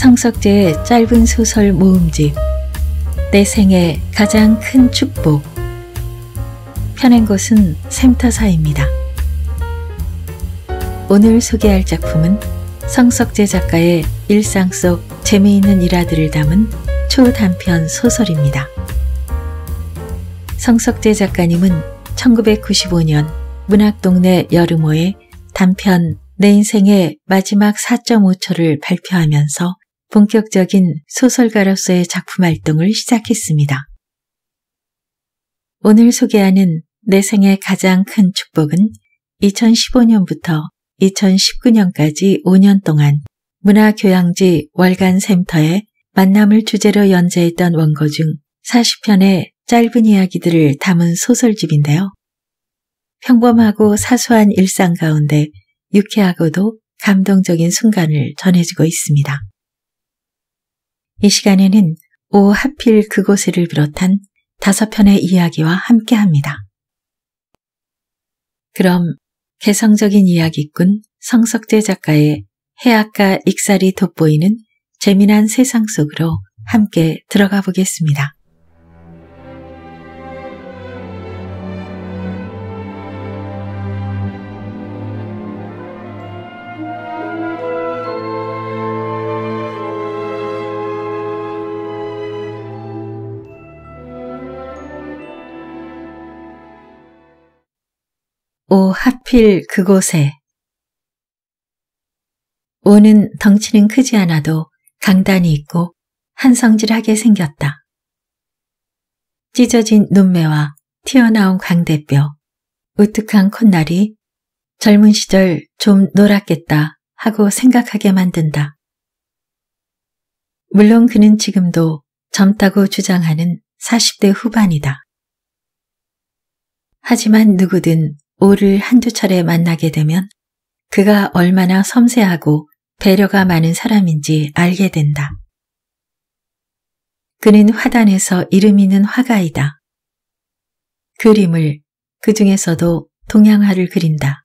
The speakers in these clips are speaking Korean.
성석재의 짧은 소설 모음집 내 생애 가장 큰 축복 펴낸 곳은 샘터사입니다 오늘 소개할 작품은 성석재 작가의 일상 속 재미있는 일화들을 담은 초단편 소설입니다. 성석재 작가님은 1995년 문학동네 여름호에 단편 내 인생의 마지막 4.5초를 발표하면서 본격적인 소설가로서의 작품 활동을 시작했습니다. 오늘 소개하는 내생의 가장 큰 축복은 2015년부터 2019년까지 5년 동안 문화교양지 월간센터에 만남을 주제로 연재했던 원고 중 40편의 짧은 이야기들을 담은 소설집인데요. 평범하고 사소한 일상 가운데 유쾌하고도 감동적인 순간을 전해주고 있습니다. 이 시간에는 오 하필 그곳을 비롯한 다섯 편의 이야기와 함께 합니다. 그럼 개성적인 이야기꾼 성석재 작가의 해악과 익살이 돋보이는 재미난 세상 속으로 함께 들어가 보겠습니다. 오 하필 그곳에 오는 덩치는 크지 않아도 강단이 있고 한성질하게 생겼다. 찢어진 눈매와 튀어나온 광대뼈, 우뚝한 콧날이 젊은 시절 좀 놀았겠다 하고 생각하게 만든다. 물론 그는 지금도 젊다고 주장하는 40대 후반이다. 하지만 누구든 오를 한두 차례 만나게 되면 그가 얼마나 섬세하고 배려가 많은 사람인지 알게 된다. 그는 화단에서 이름 있는 화가이다. 그림을 그 중에서도 동양화를 그린다.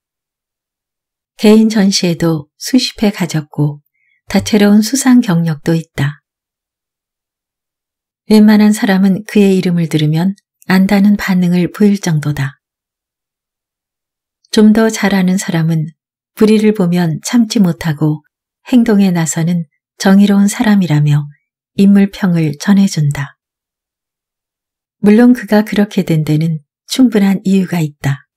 개인 전시에도 수십 회 가졌고 다채로운 수상 경력도 있다. 웬만한 사람은 그의 이름을 들으면 안다는 반응을 보일 정도다. 좀더 잘하는 사람은 불의를 보면 참지 못하고 행동에 나서는 정의로운 사람이라며 인물평을 전해준다. 물론 그가 그렇게 된 데는 충분한 이유가 있다.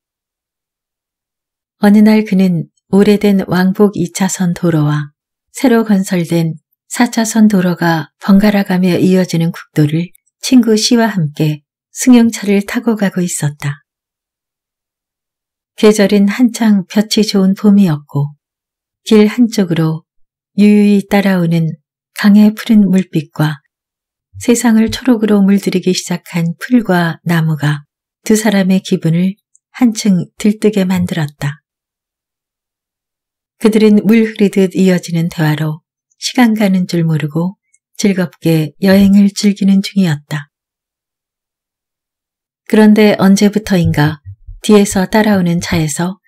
어느 날 그는 오래된 왕복 2차선 도로와 새로 건설된 4차선 도로가 번갈아가며 이어지는 국도를 친구 씨와 함께 승용차를 타고 가고 있었다. 계절은 한창 볕이 좋은 봄이었고 길 한쪽으로 유유히 따라오는 강의 푸른 물빛과 세상을 초록으로 물들이기 시작한 풀과 나무가 두 사람의 기분을 한층 들뜨게 만들었다. 그들은 물흐리듯 이어지는 대화로 시간 가는 줄 모르고 즐겁게 여행을 즐기는 중이었다. 그런데 언제부터인가 뒤에서 따라오는 차에서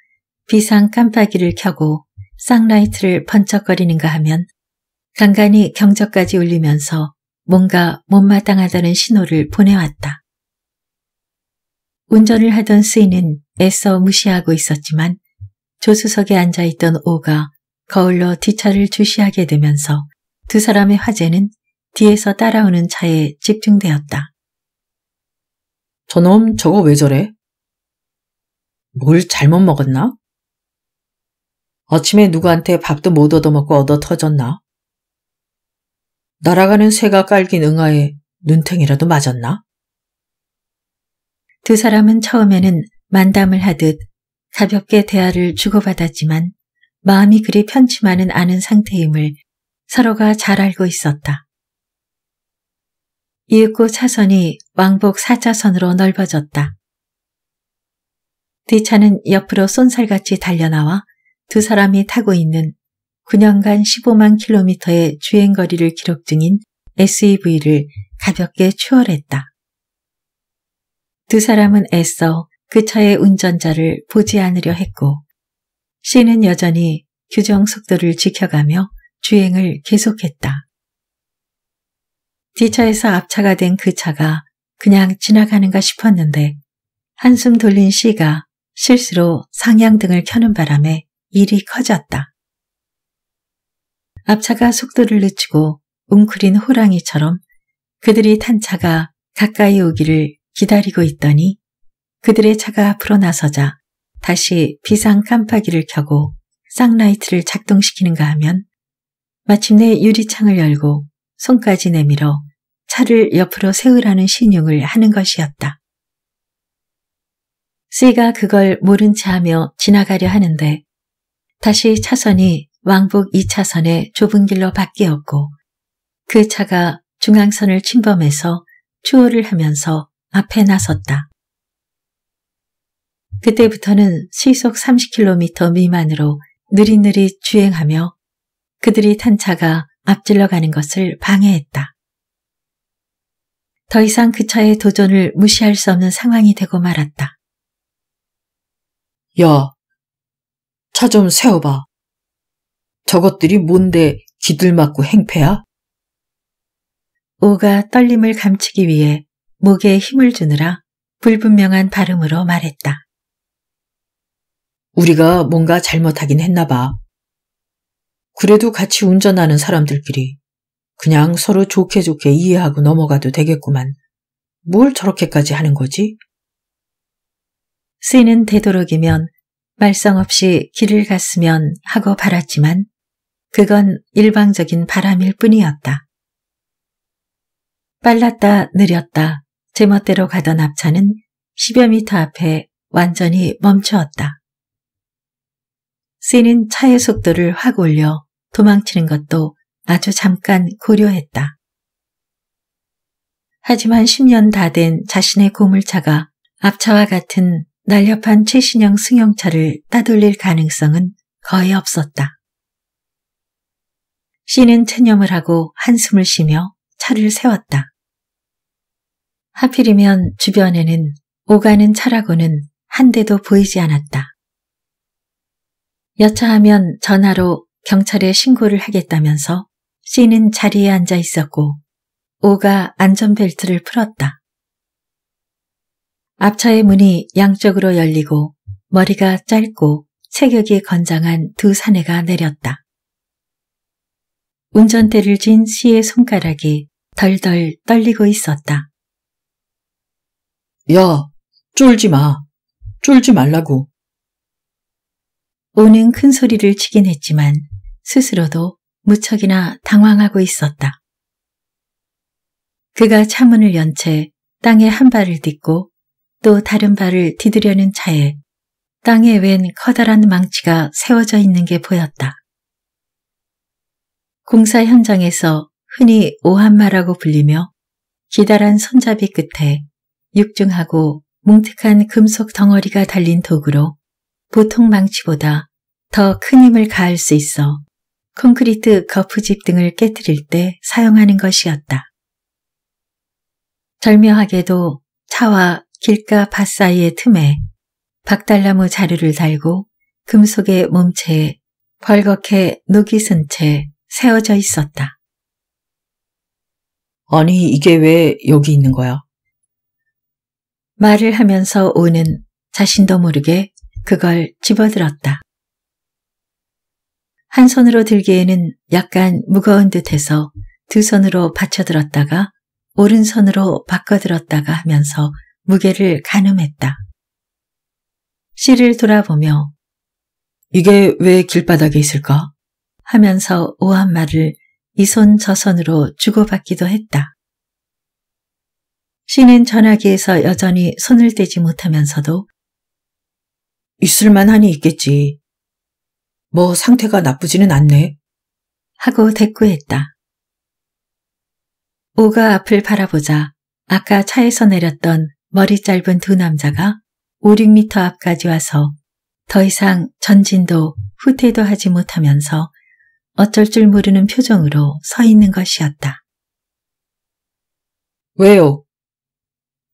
비상 깜빡이를 켜고 쌍라이트를 번쩍거리는가 하면 간간히 경적까지 울리면서 뭔가 못마땅하다는 신호를 보내왔다. 운전을 하던 스이는 애써 무시하고 있었지만 조수석에 앉아있던 오가 거울로 뒷차를 주시하게 되면서 두 사람의 화제는 뒤에서 따라오는 차에 집중되었다. 저놈 저거 왜 저래? 뭘 잘못 먹었나? 아침에 누구한테 밥도 못 얻어먹고 얻어 터졌나? 날아가는 새가 깔긴 응아에 눈탱이라도 맞았나? 두 사람은 처음에는 만담을 하듯 가볍게 대화를 주고받았지만 마음이 그리 편치만은 않은 상태임을 서로가 잘 알고 있었다. 이윽고 차선이 왕복 사차선으로 넓어졌다. 뒤차는 옆으로 쏜살같이 달려나와 두 사람이 타고 있는 9년간 15만 킬로미터의 주행거리를 기록 중인 SUV를 가볍게 추월했다. 두 사람은 애써 그 차의 운전자를 보지 않으려 했고 c 는 여전히 규정 속도를 지켜가며 주행을 계속했다. 뒤차에서 앞차가 된 그 차가 그냥 지나가는가 싶었는데 한숨 돌린 c 가 실수로 상향등을 켜는 바람에 일이 커졌다. 앞차가 속도를 늦추고 웅크린 호랑이처럼 그들이 탄 차가 가까이 오기를 기다리고 있더니 그들의 차가 앞으로 나서자 다시 비상 깜빡이를 켜고 쌍라이트를 작동시키는가 하면 마침내 유리창을 열고 손까지 내밀어 차를 옆으로 세우라는 신용을 하는 것이었다. C가 그걸 모른 채하며 지나가려 하는데 다시 차선이 왕복 2차선의 좁은 길로 바뀌었고 그 차가 중앙선을 침범해서 추월을 하면서 앞에 나섰다. 그때부터는 시속 30km 미만으로 느릿느릿 주행하며 그들이 탄 차가 앞질러 가는 것을 방해했다. 더 이상 그 차의 도전을 무시할 수 없는 상황이 되고 말았다. 야, 차 좀 세워봐. 저것들이 뭔데 기들 맞고 행패야? 오가 떨림을 감추기 위해 목에 힘을 주느라 불분명한 발음으로 말했다. 우리가 뭔가 잘못하긴 했나 봐. 그래도 같이 운전하는 사람들끼리 그냥 서로 좋게 좋게 이해하고 넘어가도 되겠구만. 뭘 저렇게까지 하는 거지? 쓰는 되도록이면 말썽 없이 길을 갔으면 하고 바랐지만 그건 일방적인 바람일 뿐이었다. 빨랐다 느렸다 제멋대로 가던 앞차는 10여 미터 앞에 완전히 멈추었다. 쓰는 차의 속도를 확 올려 도망치는 것도 아주 잠깐 고려했다. 하지만 10년 다 된 자신의 고물차가 앞차와 같은 날렵한 최신형 승용차를 따돌릴 가능성은 거의 없었다. 씨는 체념을 하고 한숨을 쉬며 차를 세웠다. 하필이면 주변에는 오가는 차라고는 한 대도 보이지 않았다. 여차하면 전화로 경찰에 신고를 하겠다면서 씨는 자리에 앉아 있었고 오가 안전벨트를 풀었다. 앞차의 문이 양쪽으로 열리고 머리가 짧고 체격이 건장한 두 사내가 내렸다. 운전대를 쥔시의 손가락이 덜덜 떨리고 있었다. 야, 쫄지 마. 쫄지 말라고. 오는 큰 소리를 치긴 했지만 스스로도 무척이나 당황하고 있었다. 그가 차문을 연 채 땅에 한 발을 딛고 또 다른 발을 디디려는 차에 땅에 웬 커다란 망치가 세워져 있는 게 보였다. 공사 현장에서 흔히 오한마라고 불리며 기다란 손잡이 끝에 육중하고 뭉툭한 금속 덩어리가 달린 도구로 보통 망치보다 더 큰 힘을 가할 수 있어 콘크리트 거푸집 등을 깨뜨릴 때 사용하는 것이었다. 절묘하게도 차와 길가 밭사이의 틈에 박달나무 자루를 달고 금속의 몸체에 벌겋게 녹이 쓴 채 세워져 있었다. 아니 이게 왜 여기 있는 거야? 말을 하면서 오는 자신도 모르게 그걸 집어들었다. 한 손으로 들기에는 약간 무거운 듯해서 두 손으로 받쳐들었다가 오른손으로 바꿔들었다가 하면서 무게를 가늠했다. 씨를 돌아보며 이게 왜 길바닥에 있을까? 하면서 오한 말을 이 손 저 손으로 주고받기도 했다. 씨는 전화기에서 여전히 손을 떼지 못하면서도 있을만하니 있겠지. 뭐 상태가 나쁘지는 않네. 하고 대꾸했다. 오가 앞을 바라보자 아까 차에서 내렸던 머리 짧은 두 남자가 5, 6미터 앞까지 와서 더 이상 전진도 후퇴도 하지 못하면서 어쩔 줄 모르는 표정으로 서 있는 것이었다. 왜요?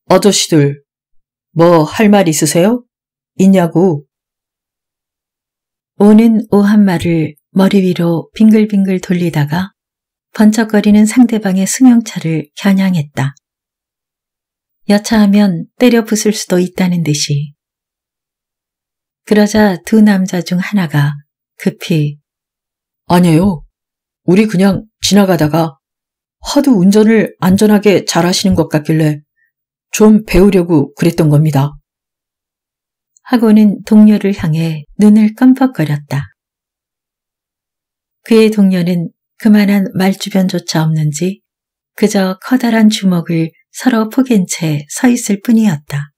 아저씨들, 뭐 할 말 있으세요? 있냐고? 오는 오한말을 머리 위로 빙글빙글 돌리다가 번쩍거리는 상대방의 승용차를 겨냥했다. 여차하면 때려 부술 수도 있다는 듯이. 그러자 두 남자 중 하나가 급히 아니에요. 우리 그냥 지나가다가 하도 운전을 안전하게 잘 하시는 것 같길래 좀 배우려고 그랬던 겁니다. 하고는 동료를 향해 눈을 깜빡거렸다. 그의 동료는 그만한 말주변조차 없는지 그저 커다란 주먹을 서로 포갠 채 서 있을 뿐이었다.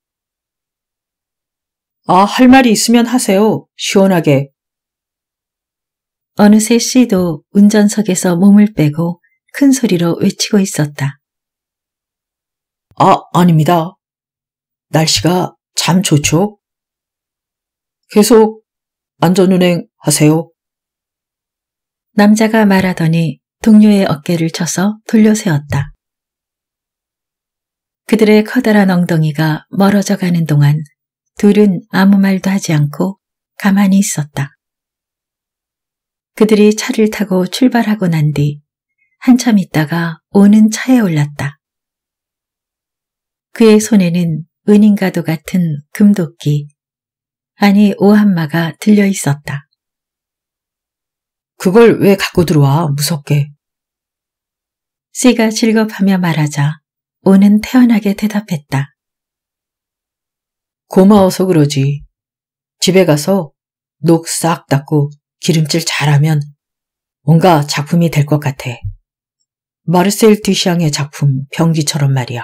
아, 할 말이 있으면 하세요. 시원하게. 어느새 씨도 운전석에서 몸을 빼고 큰 소리로 외치고 있었다. 아, 아닙니다. 날씨가 참 좋죠? 계속 안전운행 하세요. 남자가 말하더니 동료의 어깨를 쳐서 돌려 세웠다. 그들의 커다란 엉덩이가 멀어져 가는 동안 둘은 아무 말도 하지 않고 가만히 있었다. 그들이 차를 타고 출발하고 난 뒤 한참 있다가 오는 차에 올랐다. 그의 손에는 은인가도 같은 금도끼, 아니 오한마가 들려 있었다. 그걸 왜 갖고 들어와, 무섭게. 씨가 즐겁하며 말하자 오는 태연하게 대답했다. 고마워서 그러지. 집에 가서 녹 싹 닦고 기름칠 잘하면 뭔가 작품이 될 것 같아. 마르셀 뒤샹의 작품 병기처럼 말이야.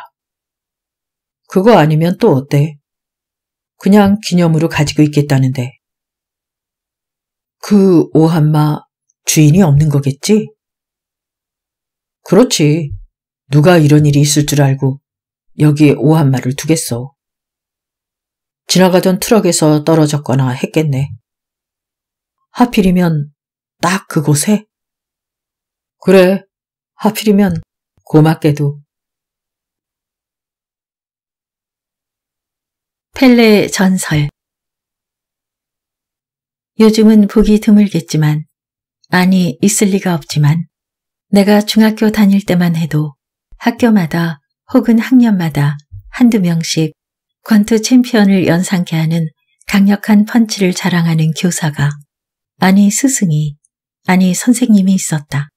그거 아니면 또 어때? 그냥 기념으로 가지고 있겠다는데. 그 오한마 주인이 없는 거겠지? 그렇지. 누가 이런 일이 있을 줄 알고 여기에 오한 말을 두겠소 지나가던 트럭에서 떨어졌거나 했겠네. 하필이면 딱 그곳에? 그래, 하필이면 고맙게도. 펠레의 전설 요즘은 보기 드물겠지만, 아니 있을 리가 없지만, 내가 중학교 다닐 때만 해도 학교마다 혹은 학년마다 한두 명씩 권투 챔피언을 연상케 하는 강력한 펀치를 자랑하는 교사가 아니 스승이 아니 선생님이 있었다.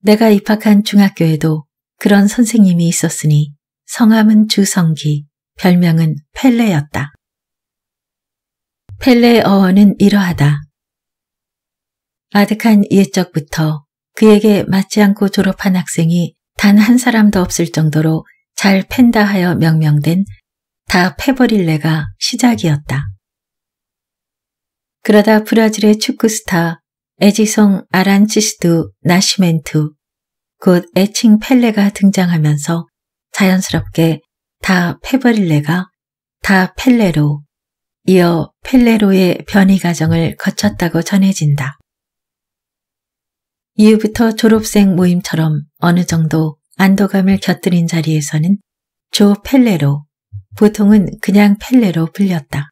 내가 입학한 중학교에도 그런 선생님이 있었으니 성함은 주성기, 별명은 펠레였다. 펠레의 어원은 이러하다. 아득한 예적부터 그에게 맞지 않고 졸업한 학생이 단 한 사람도 없을 정도로 잘 팬다 하여 명명된 다 패버릴레가 시작이었다. 그러다 브라질의 축구 스타 에지송 아란치스두 나시멘투 곧 에칭 펠레가 등장하면서 자연스럽게 다 페버릴레가 다 펠레로 이어 펠레로의 변이 과정을 거쳤다고 전해진다. 이후부터 졸업생 모임처럼 어느 정도 안도감을 곁들인 자리에서는 조 펠레로, 보통은 그냥 펠레로 불렸다.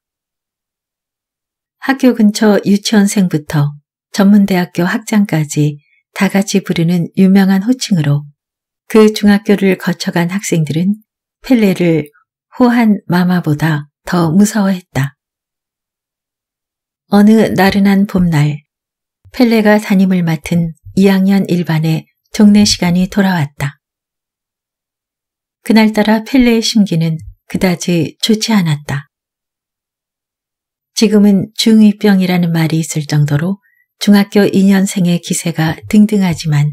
학교 근처 유치원생부터 전문대학교 학장까지 다 같이 부르는 유명한 호칭으로 그 중학교를 거쳐간 학생들은 펠레를 호한 마마보다 더 무서워했다. 어느 나른한 봄날 펠레가 담임을 맡은 2학년 1반의 종례 시간이 돌아왔다. 그날따라 펠레의 심기는 그다지 좋지 않았다. 지금은 중이병이라는 말이 있을 정도로 중학교 2년생의 기세가 등등하지만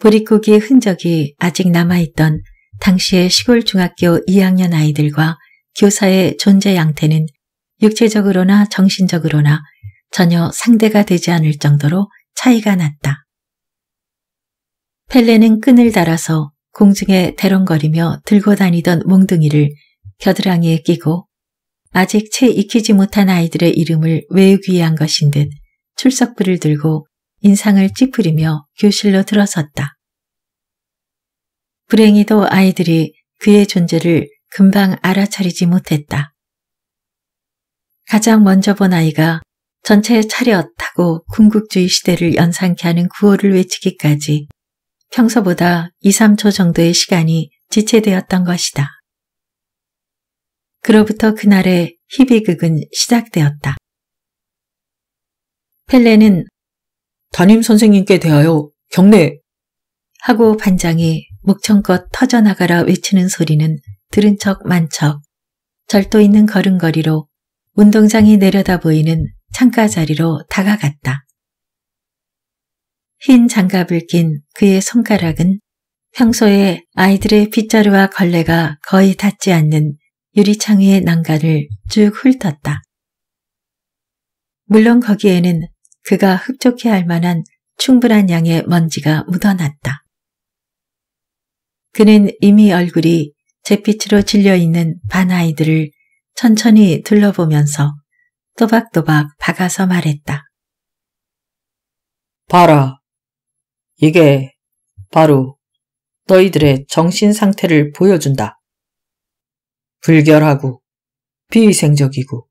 보릿고기의 흔적이 아직 남아있던 당시의 시골 중학교 2학년 아이들과 교사의 존재 양태는 육체적으로나 정신적으로나 전혀 상대가 되지 않을 정도로 차이가 났다. 펠레는 끈을 달아서 공중에 대롱거리며 들고 다니던 몽둥이를 겨드랑이에 끼고 아직 채 익히지 못한 아이들의 이름을 외우기 위한 것인 듯 출석부를 들고 인상을 찌푸리며 교실로 들어섰다. 불행히도 아이들이 그의 존재를 금방 알아차리지 못했다. 가장 먼저 본 아이가 전체 차렷하고 궁극주의 시대를 연상케 하는 구호를 외치기까지 평소보다 2, 3초 정도의 시간이 지체되었던 것이다. 그로부터 그날의 희비극은 시작되었다. 펠레는 담임 선생님께 대하여 경례! 하고 반장이 목청껏 터져나가라 외치는 소리는 들은 척 만척 절도 있는 걸음걸이로 운동장이 내려다 보이는 창가 자리로 다가갔다. 흰 장갑을 낀 그의 손가락은 평소에 아이들의 빗자루와 걸레가 거의 닿지 않는 유리창의 난간을 쭉 훑었다. 물론 거기에는 그가 흡족해 할 만한 충분한 양의 먼지가 묻어났다. 그는 이미 얼굴이 잿빛으로 질려있는 반아이들을 천천히 둘러보면서 또박또박 박아서 말했다. 봐라, 이게 바로 너희들의 정신 상태를 보여준다. 불결하고 비위생적이고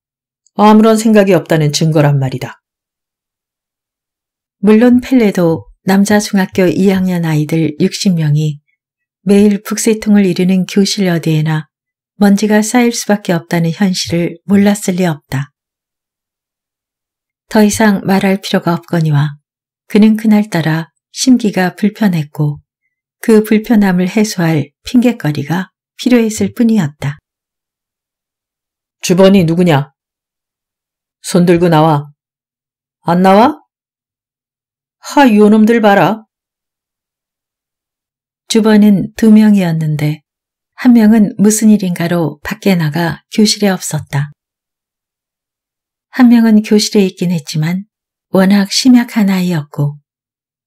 아무런 생각이 없다는 증거란 말이다. 물론 펠레도 남자 중학교 2학년 아이들 60명이 매일 북새통을 이루는 교실 어디에나 먼지가 쌓일 수밖에 없다는 현실을 몰랐을 리 없다. 더 이상 말할 필요가 없거니와 그는 그날따라 심기가 불편했고 그 불편함을 해소할 핑곗거리가 필요했을 뿐이었다. 주번이 누구냐? 손 들고 나와. 안 나와? 하, 요놈들 봐라. 주번은 두 명이었는데 한 명은 무슨 일인가로 밖에 나가 교실에 없었다. 한 명은 교실에 있긴 했지만 워낙 심약한 아이였고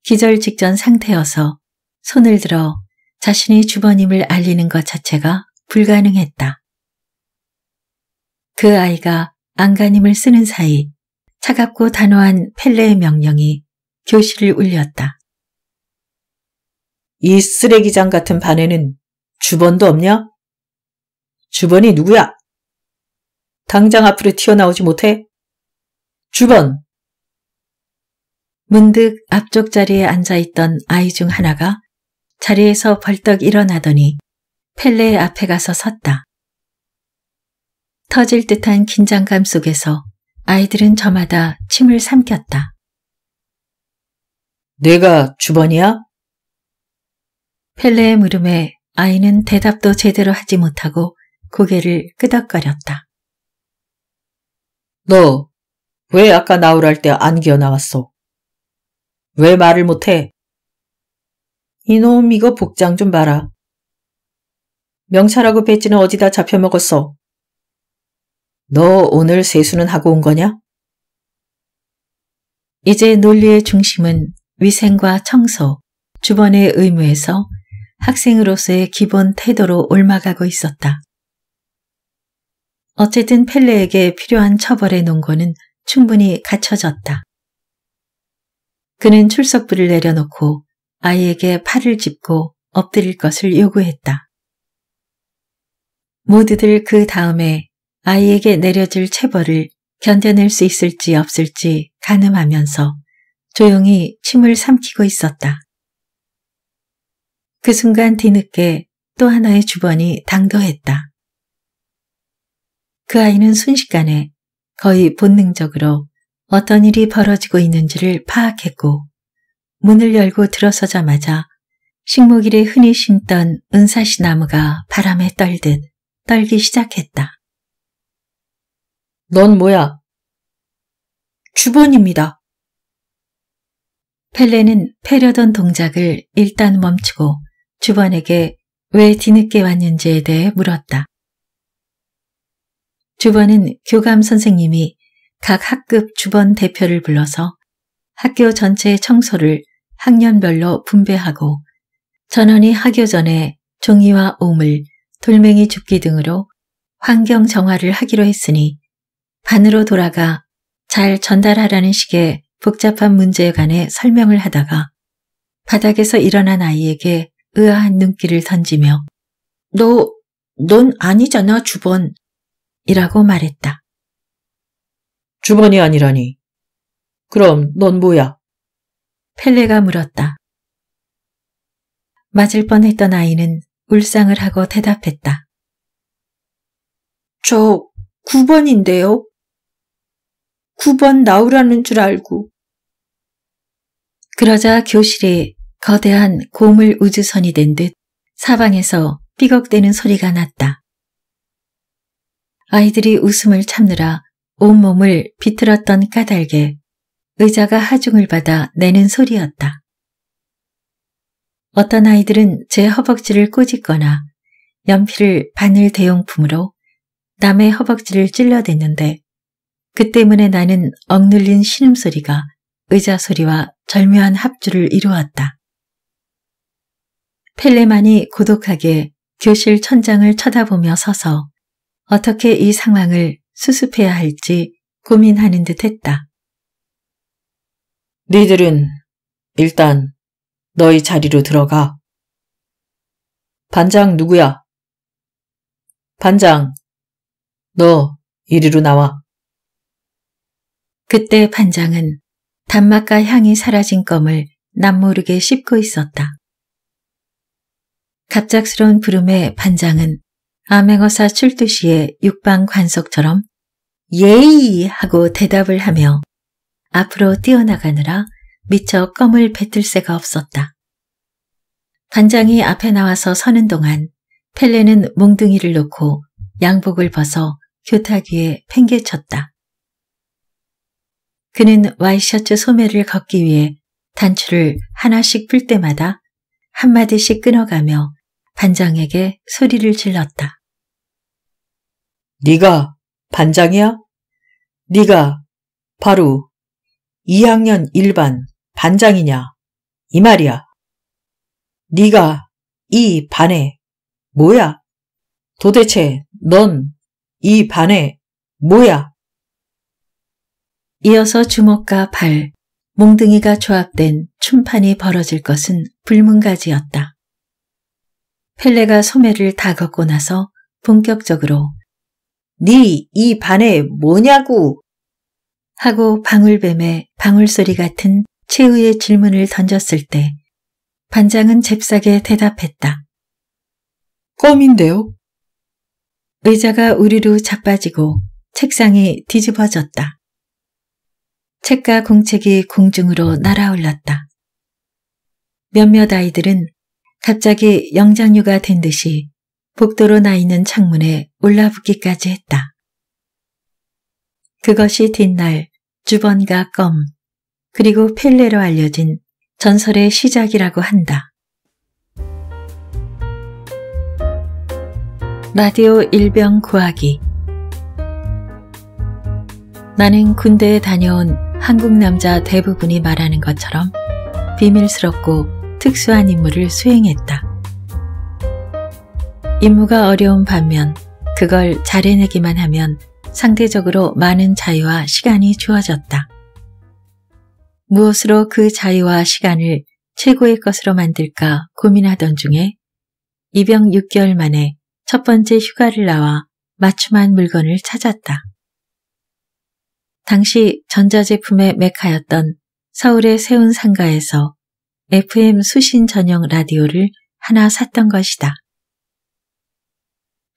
기절 직전 상태여서 손을 들어 자신의 주번임을 알리는 것 자체가 불가능했다. 그 아이가 안간힘을 쓰는 사이 차갑고 단호한 펠레의 명령이 교실을 울렸다. 이 쓰레기장 같은 반에는 주번도 없냐? 주번이 누구야? 당장 앞으로 튀어나오지 못해? 주번, 문득 앞쪽 자리에 앉아있던 아이 중 하나가 자리에서 벌떡 일어나더니 펠레의 앞에 가서 섰다. 터질 듯한 긴장감 속에서 아이들은 저마다 침을 삼켰다. 내가 주번이야? 펠레의 물음에 아이는 대답도 제대로 하지 못하고 고개를 끄덕거렸다. 너 왜 아까 나오랄 때안 기어 나왔어? 왜 말을 못해? 이놈 이거 복장 좀 봐라. 명찰하고 배지는 어디다 잡혀먹었어? 너 오늘 세수는 하고 온 거냐? 이제 논리의 중심은 위생과 청소, 주번의 의무에서 학생으로서의 기본 태도로 옮아가고 있었다. 어쨌든 펠레에게 필요한 처벌의 논거는 충분히 갖춰졌다. 그는 출석부를 내려놓고 아이에게 팔을 짚고 엎드릴 것을 요구했다. 모두들 그 다음에 아이에게 내려질 체벌을 견뎌낼 수 있을지 없을지 가늠하면서 조용히 침을 삼키고 있었다. 그 순간 뒤늦게 또 하나의 주번이 당도했다. 그 아이는 순식간에 거의 본능적으로 어떤 일이 벌어지고 있는지를 파악했고 문을 열고 들어서자마자 식목일에 흔히 심던 은사시 나무가 바람에 떨듯 떨기 시작했다. 넌 뭐야? 주번입니다. 펠레는 패려던 동작을 일단 멈추고 주번에게 왜 뒤늦게 왔는지에 대해 물었다. 주번은 교감 선생님이 각 학급 주번 대표를 불러서 학교 전체 의 청소를 학년별로 분배하고 전원이 학교 전에 종이와 오물, 돌멩이 줍기 등으로 환경 정화를 하기로 했으니 반으로 돌아가 잘 전달하라는 식의 복잡한 문제에 관해 설명을 하다가 바닥에서 일어난 아이에게 의아한 눈길을 던지며 너, 넌 아니잖아 주번 이라고 말했다. 주번이 아니라니. 그럼 넌 뭐야? 펠레가 물었다. 맞을 뻔했던 아이는 울상을 하고 대답했다. 저 9번인데요. 9번 나오라는 줄 알고. 그러자 교실에 거대한 고물 우주선이 된 듯 사방에서 삐걱대는 소리가 났다. 아이들이 웃음을 참느라 온몸을 비틀었던 까닭에 의자가 하중을 받아 내는 소리였다. 어떤 아이들은 제 허벅지를 꼬집거나 연필을 바늘 대용품으로 남의 허벅지를 찔러댔는데 그 때문에 나는 억눌린 신음소리가 의자 소리와 절묘한 합주를 이루었다. 펠레만이 고독하게 교실 천장을 쳐다보며 서서 어떻게 이 상황을 수습해야 할지 고민하는 듯 했다. 니들은 일단 너희 자리로 들어가. 반장 누구야? 반장, 너 이리로 나와. 그때 반장은 단맛과 향이 사라진 껌을 남모르게 씹고 있었다. 갑작스러운 부름에 반장은 아맹어사 출두시의 육방 관석처럼 예이! 하고 대답을 하며 앞으로 뛰어나가느라 미처 껌을 뱉을 새가 없었다. 반장이 앞에 나와서 서는 동안 펠레는 몽둥이를 놓고 양복을 벗어 교탁 위에 팽개쳤다. 그는 와이셔츠 소매를 걷기 위해 단추를 하나씩 풀 때마다 한마디씩 끊어가며 반장에게 소리를 질렀다. 네가 반장이야? 네가 바로 2학년 1반 반장이냐? 이 말이야. 네가 이 반에 뭐야? 도대체 넌 이 반에 뭐야? 이어서 주먹과 발, 몽둥이가 조합된 춤판이 벌어질 것은 불문가지였다. 펠레가 소매를 다 걷고 나서 본격적으로 네이 반에 뭐냐고 하고 방울뱀의 방울소리 같은 최후의 질문을 던졌을 때 반장은 잽싸게 대답했다. 껌인데요. 의자가 우르르 자빠지고 책상이 뒤집어졌다. 책과 공책이 공중으로 날아올랐다. 몇몇 아이들은 갑자기 영장류가 된 듯이 복도로 나 있는 창문에 올라붙기까지 했다. 그것이 뒷날 주번과 껌 그리고 펠레로 알려진 전설의 시작이라고 한다. 라디오 일병 구하기 나는 군대에 다녀온 한국 남자 대부분이 말하는 것처럼 비밀스럽고 특수한 임무를 수행했다. 임무가 어려운 반면 그걸 잘해내기만 하면 상대적으로 많은 자유와 시간이 주어졌다. 무엇으로 그 자유와 시간을 최고의 것으로 만들까 고민하던 중에 입영 6개월 만에 첫 번째 휴가를 나와 맞춤한 물건을 찾았다. 당시 전자제품의 메카였던 서울의 세운 상가에서 FM 수신 전용 라디오를 하나 샀던 것이다.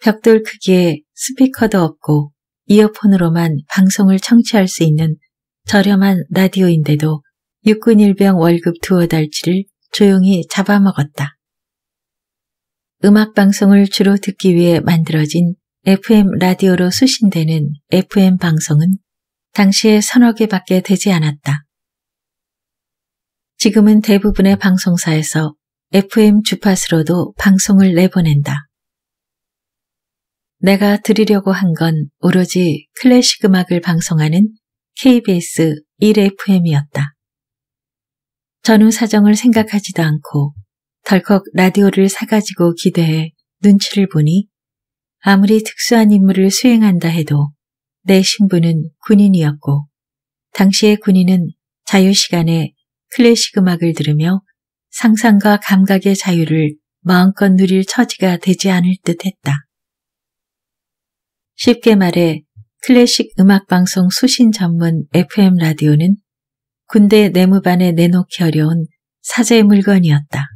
벽돌 크기에 스피커도 없고 이어폰으로만 방송을 청취할 수 있는 저렴한 라디오인데도 육군 일병 월급 두어 달치를 조용히 잡아먹었다. 음악 방송을 주로 듣기 위해 만들어진 FM 라디오로 수신되는 FM 방송은 당시에 서너 개밖에 되지 않았다. 지금은 대부분의 방송사에서 FM 주파수로도 방송을 내보낸다. 내가 드리려고 한 건 오로지 클래식 음악을 방송하는 KBS 1FM이었다. 전후 사정을 생각하지도 않고 덜컥 라디오를 사가지고 기대해 눈치를 보니 아무리 특수한 임무를 수행한다 해도 내 신부는 군인이었고 당시의 군인은 자유시간에 클래식 음악을 들으며 상상과 감각의 자유를 마음껏 누릴 처지가 되지 않을 듯 했다. 쉽게 말해 클래식 음악방송 수신 전문 FM 라디오는 군대 내무반에 내놓기 어려운 사제 물건이었다.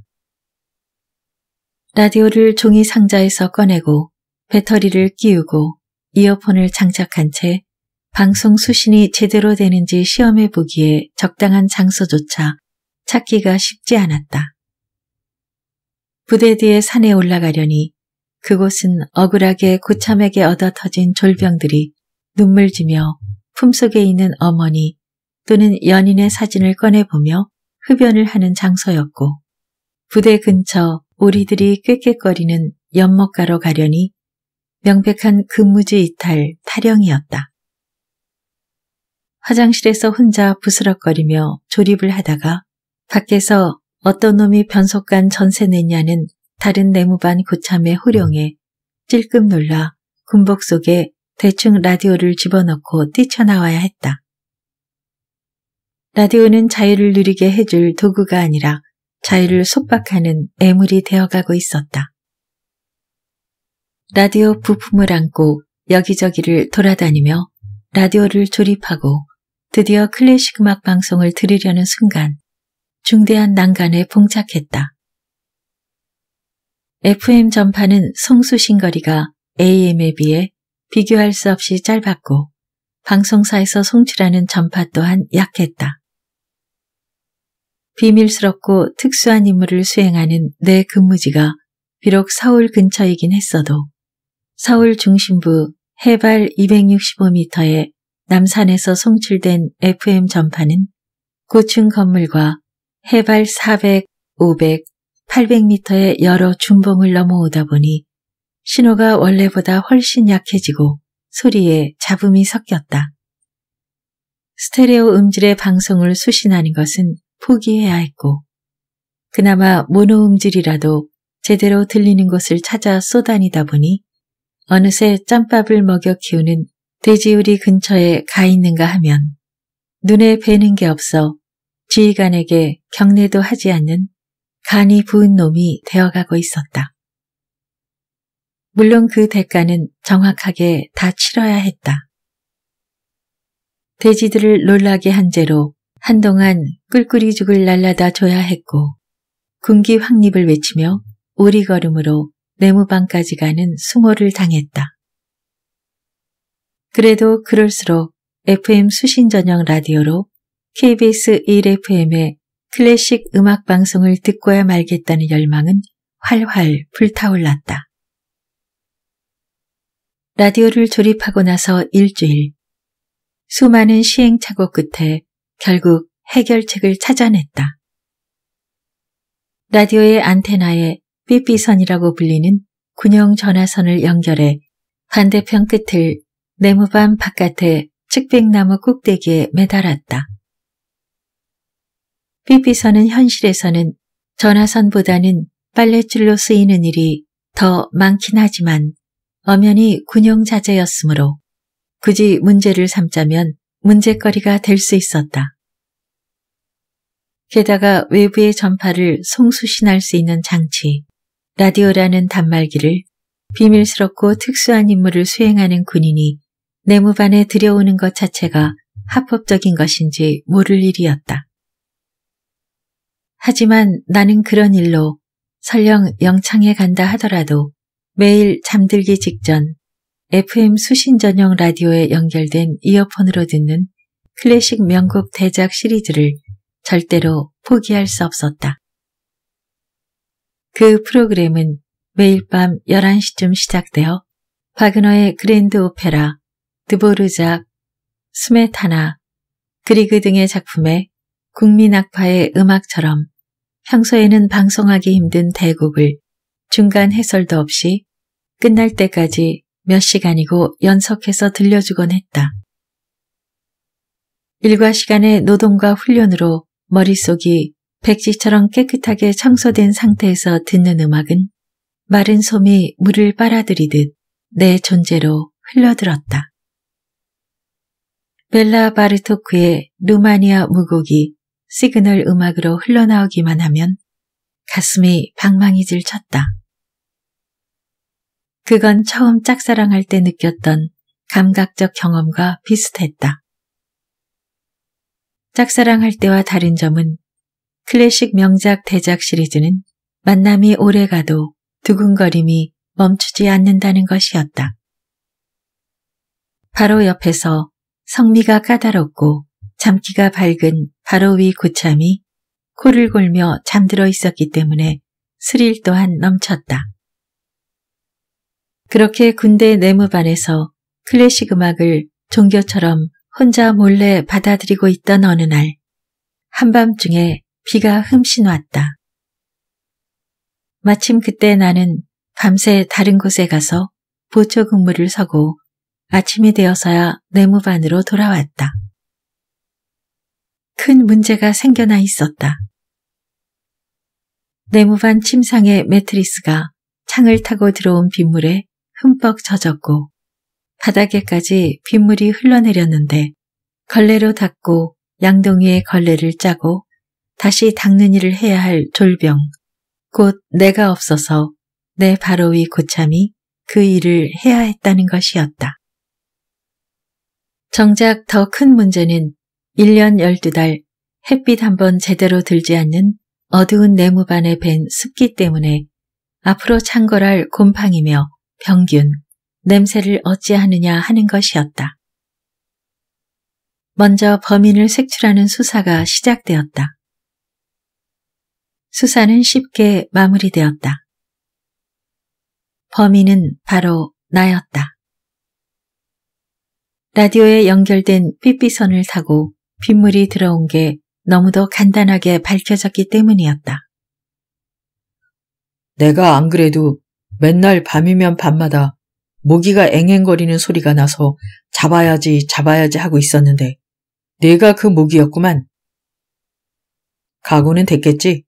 라디오를 종이 상자에서 꺼내고 배터리를 끼우고 이어폰을 장착한 채 방송 수신이 제대로 되는지 시험해 보기에 적당한 장소조차 찾기가 쉽지 않았다. 부대 뒤에 산에 올라가려니 그곳은 억울하게 고참에게 얻어 터진 졸병들이 눈물 지며 품속에 있는 어머니 또는 연인의 사진을 꺼내보며 흡연을 하는 장소였고 부대 근처 오리들이 꾀꾀거리는 연못가로 가려니 명백한 근무지 이탈 타령이었다. 화장실에서 혼자 부스럭거리며 조립을 하다가 밖에서 어떤 놈이 변속간 전세 냈냐는 다른 내무반 고참의 호령에 찔끔 놀라 군복 속에 대충 라디오를 집어넣고 뛰쳐나와야 했다. 라디오는 자유를 누리게 해줄 도구가 아니라 자유를 속박하는 애물이 되어가고 있었다. 라디오 부품을 안고 여기저기를 돌아다니며 라디오를 조립하고 드디어 클래식 음악 방송을 들으려는 순간 중대한 난간에 봉착했다. FM 전파는 송수신거리가 AM에 비해 비교할 수 없이 짧았고 방송사에서 송출하는 전파 또한 약했다. 비밀스럽고 특수한 임무를 수행하는 내 근무지가 비록 서울 근처이긴 했어도 서울 중심부 해발 265m의 남산에서 송출된 FM 전파는 고층 건물과 해발 400, 500, 800m의 여러 준봉을 넘어오다 보니 신호가 원래보다 훨씬 약해지고 소리에 잡음이 섞였다. 스테레오 음질의 방송을 수신하는 것은 포기해야 했고 그나마 모노 음질이라도 제대로 들리는 곳을 찾아 쏘다니다 보니 어느새 짬밥을 먹여 키우는 돼지우리 근처에 가 있는가 하면 눈에 뵈는 게 없어 지휘관에게 경례도 하지 않는 간이 부은 놈이 되어가고 있었다. 물론 그 대가는 정확하게 다 치러야 했다. 돼지들을 놀라게 한 죄로 한동안 꿀꿀이 죽을 날라다 줘야 했고 군기 확립을 외치며 오리걸음으로 내무방까지 가는 수모를 당했다. 그래도 그럴수록 FM 수신 전형 라디오로 KBS 1FM의 클래식 음악 방송을 듣고야 말겠다는 열망은 활활 불타올랐다. 라디오를 조립하고 나서 일주일, 수많은 시행착오 끝에 결국 해결책을 찾아냈다. 라디오의 안테나에 삐삐선이라고 불리는 군용 전화선을 연결해 반대편 끝을 네모반 바깥에 측백나무 꼭대기에 매달았다. 삐삐서는 현실에서는 전화선보다는 빨랫줄로 쓰이는 일이 더 많긴 하지만 엄연히 군용자재였으므로 굳이 문제를 삼자면 문제거리가 될 수 있었다. 게다가 외부의 전파를 송수신할 수 있는 장치, 라디오라는 단말기를 비밀스럽고 특수한 임무를 수행하는 군인이 내무반에 들여오는 것 자체가 합법적인 것인지 모를 일이었다. 하지만 나는 그런 일로 설령 영창에 간다 하더라도 매일 잠들기 직전 FM 수신 전용 라디오에 연결된 이어폰으로 듣는 클래식 명곡 대작 시리즈를 절대로 포기할 수 없었다. 그 프로그램은 매일 밤 11시쯤 시작되어 바그너의 그랜드 오페라, 드보르작, 스메타나, 그리그 등의 작품에 국민악파의 음악처럼 평소에는 방송하기 힘든 대국을 중간 해설도 없이 끝날 때까지 몇 시간이고 연속해서 들려주곤 했다. 일과 시간의 노동과 훈련으로 머릿속이 백지처럼 깨끗하게 청소된 상태에서 듣는 음악은 마른 솜이 물을 빨아들이듯 내 존재로 흘러들었다. 벨라 바르토크의 루마니아 무곡이 시그널 음악으로 흘러나오기만 하면 가슴이 방망이질 쳤다. 그건 처음 짝사랑할 때 느꼈던 감각적 경험과 비슷했다. 짝사랑할 때와 다른 점은 클래식 명작 대작 시리즈는 만남이 오래 가도 두근거림이 멈추지 않는다는 것이었다. 바로 옆에서 성미가 까다롭고 잠기가 밝은 바로 위 고참이 코를 골며 잠들어 있었기 때문에 스릴 또한 넘쳤다. 그렇게 군대 내무반에서 클래식 음악을 종교처럼 혼자 몰래 받아들이고 있던 어느 날 한밤중에 비가 흠씬 왔다. 마침 그때 나는 밤새 다른 곳에 가서 보초 근무를 서고 아침이 되어서야 내무반으로 돌아왔다. 큰 문제가 생겨나 있었다. 네모반 침상의 매트리스가 창을 타고 들어온 빗물에 흠뻑 젖었고 바닥에까지 빗물이 흘러내렸는데 걸레로 닦고 양동이의 걸레를 짜고 다시 닦는 일을 해야 할 졸병. 곧 내가 없어서 내 바로 위 고참이 그 일을 해야 했다는 것이었다. 정작 더 큰 문제는 1년 12달 햇빛 한 번 제대로 들지 않는 어두운 내무반에 밴 습기 때문에 앞으로 창궐할 곰팡이며 병균, 냄새를 어찌하느냐 하는 것이었다. 먼저 범인을 색출하는 수사가 시작되었다. 수사는 쉽게 마무리되었다. 범인은 바로 나였다. 라디오에 연결된 삐삐선을 타고 빗물이 들어온 게 너무도 간단하게 밝혀졌기 때문이었다. 내가 안 그래도 맨날 밤이면 밤마다 모기가 앵앵거리는 소리가 나서 잡아야지 잡아야지 하고 있었는데 내가 그 모기였구만. 가오는 됐겠지?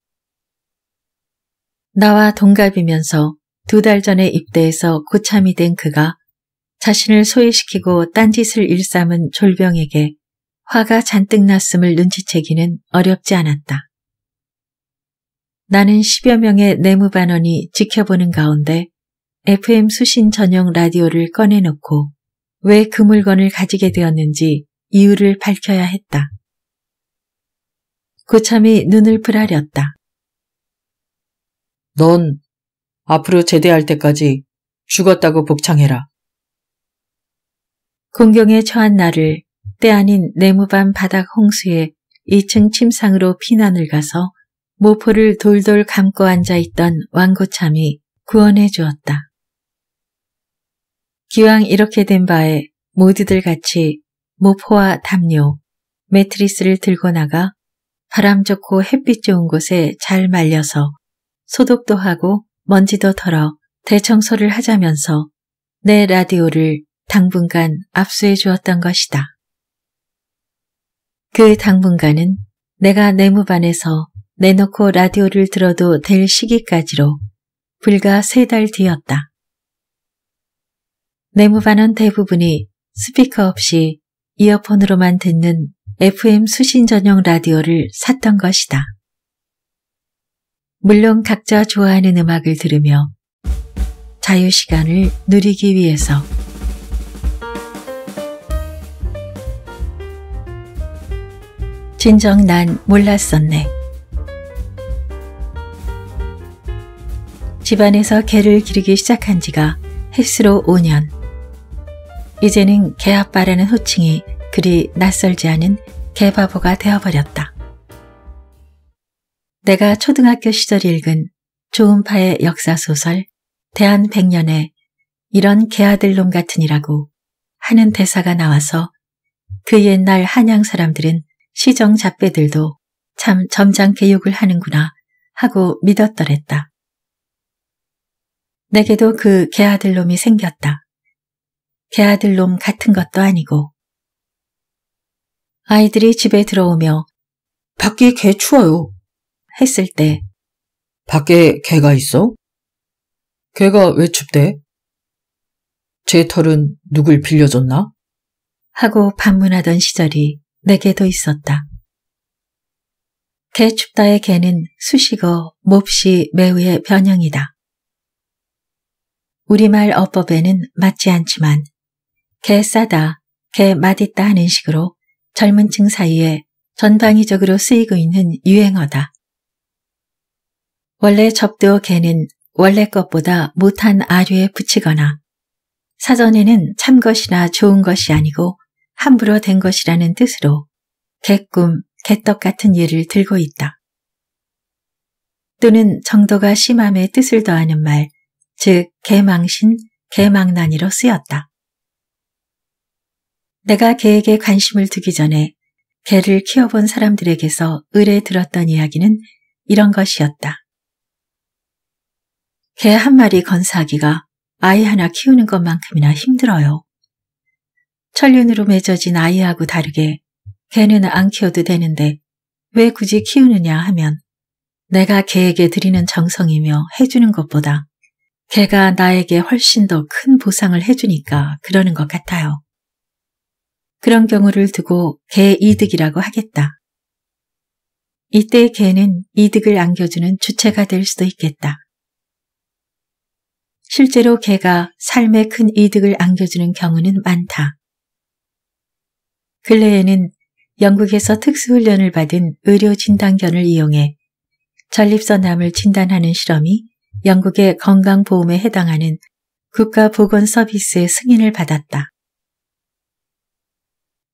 나와 동갑이면서 두 달 전에 입대해서 고참이 된 그가 자신을 소외시키고 딴짓을 일삼은 졸병에게 화가 잔뜩 났음을 눈치채기는 어렵지 않았다. 나는 10여 명의 내무반원이 지켜보는 가운데 FM 수신 전용 라디오를 꺼내놓고 왜 그 물건을 가지게 되었는지 이유를 밝혀야 했다. 고참이 눈을 풀라렸다넌 앞으로 제대할 때까지 죽었다고 복창해라. 공경에 처한 나를 때 아닌 내무반 바닥 홍수에 2층 침상으로 피난을 가서 모포를 돌돌 감고 앉아있던 왕고참이 구원해 주었다. 기왕 이렇게 된 바에 모두들 같이 모포와 담요, 매트리스를 들고 나가 바람 좋고 햇빛 좋은 곳에 잘 말려서 소독도 하고 먼지도 털어 대청소를 하자면서 내 라디오를 당분간 압수해 주었던 것이다. 그 당분간은 내가 내무반에서 내놓고 라디오를 들어도 될 시기까지로 불과 세 달 뒤였다. 내무반은 대부분이 스피커 없이 이어폰으로만 듣는 FM 수신 전용 라디오를 샀던 것이다. 물론 각자 좋아하는 음악을 들으며 자유시간을 누리기 위해서 진정 난 몰랐었네. 집안에서 개를 기르기 시작한 지가 햇수로 5년. 이제는 개아빠라는 호칭이 그리 낯설지 않은 개바보가 되어버렸다. 내가 초등학교 시절 읽은 조은파의 역사소설 대한백년에 이런 개아들놈 같으니라고 하는 대사가 나와서 그 옛날 한양 사람들은 시정 잡배들도 참 점장 개욕을 하는구나 하고 믿었더랬다. 내게도 그 개아들놈이 생겼다. 개아들놈 같은 것도 아니고. 아이들이 집에 들어오며 밖에 개 추워요 했을 때 밖에 개가 있어? 개가 왜 춥대? 제 털은 누굴 빌려줬나? 하고 반문하던 시절이 내게도 있었다. 개춥다의 개는 수식어 몹시 매우의 변형이다. 우리말 어법에는 맞지 않지만 개 싸다, 개 맛있다 하는 식으로 젊은 층 사이에 전방위적으로 쓰이고 있는 유행어다. 원래 접두어 개는 원래 것보다 못한 아류에 붙이거나 사전에는 참 것이나 좋은 것이 아니고 함부로 된 것이라는 뜻으로 개꿈, 개떡 같은 예를 들고 있다. 또는 정도가 심함의 뜻을 더하는 말, 즉 개망신, 개망난이로 쓰였다. 내가 개에게 관심을 두기 전에 개를 키워본 사람들에게서 의뢰 들었던 이야기는 이런 것이었다. 개 한 마리 건사하기가 아이 하나 키우는 것만큼이나 힘들어요. 천륜으로 맺어진 아이하고 다르게 개는 안 키워도 되는데 왜 굳이 키우느냐 하면 내가 개에게 드리는 정성이며 해주는 것보다 개가 나에게 훨씬 더 큰 보상을 해주니까 그러는 것 같아요. 그런 경우를 두고 개 이득이라고 하겠다. 이때 개는 이득을 안겨주는 주체가 될 수도 있겠다. 실제로 개가 삶에 큰 이득을 안겨주는 경우는 많다. 근래에는 영국에서 특수훈련을 받은 의료진단견을 이용해 전립선암을 진단하는 실험이 영국의 건강보험에 해당하는 국가보건서비스의 승인을 받았다.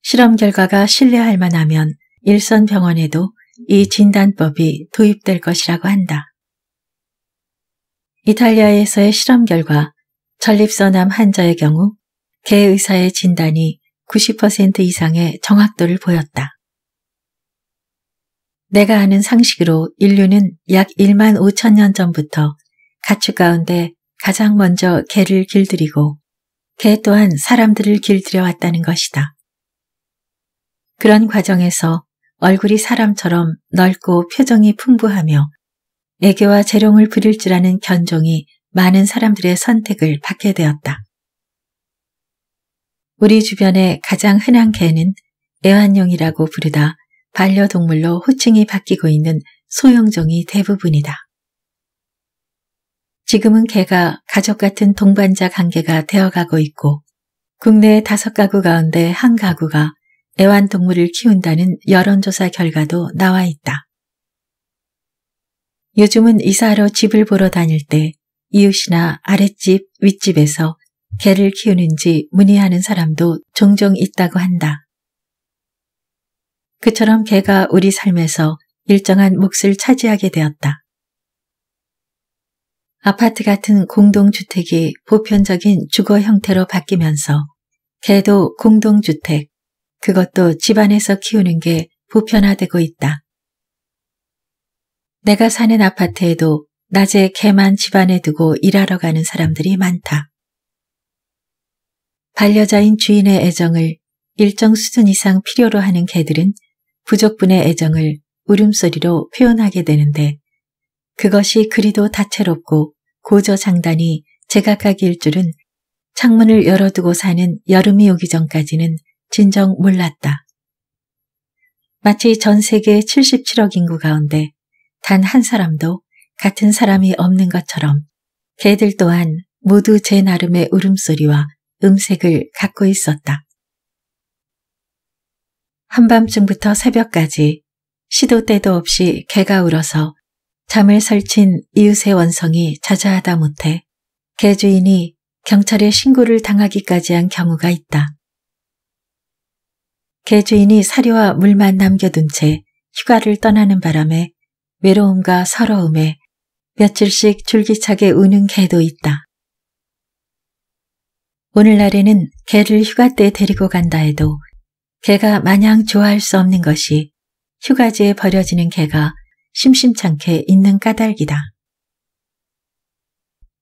실험 결과가 신뢰할 만하면 일선 병원에도 이 진단법이 도입될 것이라고 한다. 이탈리아에서의 실험 결과 전립선암 환자의 경우 개의사의 진단이 90% 이상의 정확도를 보였다. 내가 아는 상식으로 인류는 약 1만 5천 년 전부터 가축 가운데 가장 먼저 개를 길들이고 개 또한 사람들을 길들여 왔다는 것이다. 그런 과정에서 얼굴이 사람처럼 넓고 표정이 풍부하며 애교와 재롱을 부릴 줄 아는 견종이 많은 사람들의 선택을 받게 되었다. 우리 주변의 가장 흔한 개는 애완용이라고 부르다 반려동물로 호칭이 바뀌고 있는 소형종이 대부분이다. 지금은 개가 가족 같은 동반자 관계가 되어가고 있고 국내 다섯 가구 가운데 한 가구가 애완동물을 키운다는 여론조사 결과도 나와 있다. 요즘은 이사로 집을 보러 다닐 때 이웃이나 아랫집, 윗집에서 개를 키우는지 문의하는 사람도 종종 있다고 한다. 그처럼 개가 우리 삶에서 일정한 몫을 차지하게 되었다. 아파트 같은 공동주택이 보편적인 주거 형태로 바뀌면서 개도 공동주택, 그것도 집안에서 키우는 게 보편화되고 있다. 내가 사는 아파트에도 낮에 개만 집안에 두고 일하러 가는 사람들이 많다. 반려자인 주인의 애정을 일정 수준 이상 필요로 하는 개들은 부족분의 애정을 울음소리로 표현하게 되는데 그것이 그리도 다채롭고 고저장단이 제각각일 줄은 창문을 열어두고 사는 여름이 오기 전까지는 진정 몰랐다. 마치 전 세계 77억 인구 가운데 단 한 사람도 같은 사람이 없는 것처럼 개들 또한 모두 제 나름의 울음소리와 음색을 갖고 있었다. 한밤중부터 새벽까지 시도 때도 없이 개가 울어서 잠을 설친 이웃의 원성이 자자하다 못해 개 주인이 경찰에 신고를 당하기까지 한 경우가 있다. 개 주인이 사료와 물만 남겨둔 채 휴가를 떠나는 바람에 외로움과 서러움에 며칠씩 줄기차게 우는 개도 있다. 오늘날에는 개를 휴가 때 데리고 간다 해도 개가 마냥 좋아할 수 없는 것이 휴가지에 버려지는 개가 심심찮게 있는 까닭이다.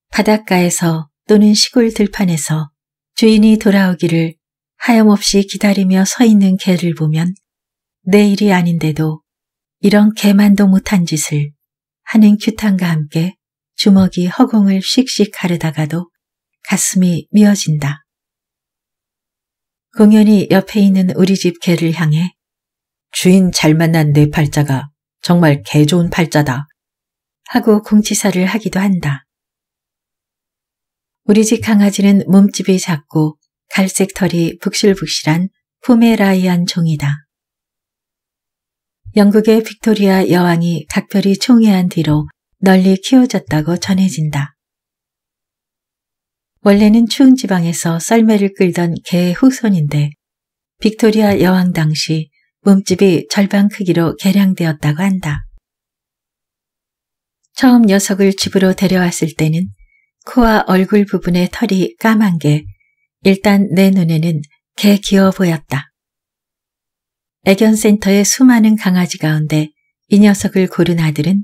바닷가에서 또는 시골 들판에서 주인이 돌아오기를 하염없이 기다리며 서 있는 개를 보면 내 일이 아닌데도 이런 개만도 못한 짓을 하는 규탄과 함께 주먹이 허공을 씩씩 가르다가도 가슴이 미어진다. 공연히 옆에 있는 우리 집 개를 향해 주인 잘 만난 내 네 팔자가 정말 개 좋은 팔자다 하고 공치사를 하기도 한다. 우리 집 강아지는 몸집이 작고 갈색 털이 북실북실한 포메라이안 종이다. 영국의 빅토리아 여왕이 각별히 총애한 뒤로 널리 키워졌다고 전해진다. 원래는 추운 지방에서 썰매를 끌던 개의 후손인데 빅토리아 여왕 당시 몸집이 절반 크기로 개량되었다고 한다. 처음 녀석을 집으로 데려왔을 때는 코와 얼굴 부분의 털이 까만 게 일단 내 눈에는 개 귀여워 보였다. 애견센터의 수많은 강아지 가운데 이 녀석을 고른 아들은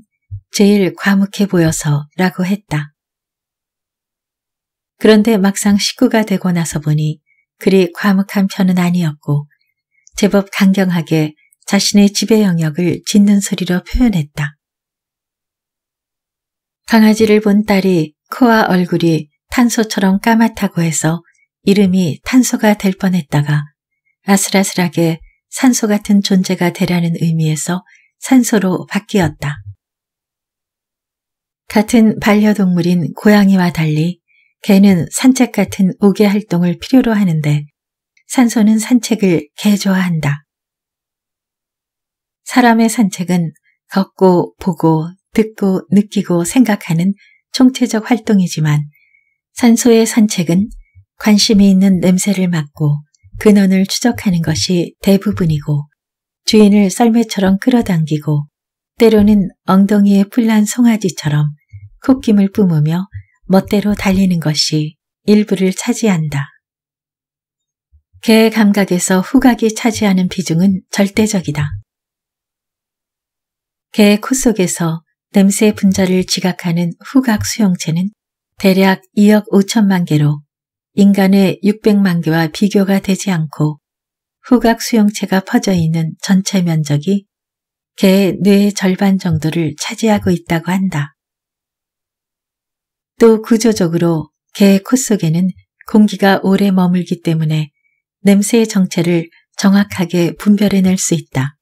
제일 과묵해 보여서 라고 했다. 그런데 막상 식구가 되고 나서 보니 그리 과묵한 편은 아니었고 제법 강경하게 자신의 지배 영역을 짓는 소리로 표현했다. 강아지를 본 딸이 코와 얼굴이 탄소처럼 까맣다고 해서 이름이 탄소가 될 뻔했다가 아슬아슬하게 산소 같은 존재가 되라는 의미에서 산소로 바뀌었다. 같은 반려동물인 고양이와 달리 개는 산책 같은 우계 활동을 필요로 하는데 산소는 산책을 개 좋아한다. 사람의 산책은 걷고 보고 듣고 느끼고 생각하는 총체적 활동이지만 산소의 산책은 관심이 있는 냄새를 맡고 근원을 추적하는 것이 대부분이고 주인을 썰매처럼 끌어당기고 때로는 엉덩이에 풀난 송아지처럼 콧김을 뿜으며 멋대로 달리는 것이 일부를 차지한다. 개의 감각에서 후각이 차지하는 비중은 절대적이다. 개의 코 속에서 냄새 분자를 지각하는 후각 수용체는 대략 2억 5천만 개로 인간의 600만 개와 비교가 되지 않고 후각 수용체가 퍼져 있는 전체 면적이 개의 뇌의 절반 정도를 차지하고 있다고 한다. 또 구조적으로 개의 콧 속에는 공기가 오래 머물기 때문에 냄새의 정체를 정확하게 분별해낼 수 있다.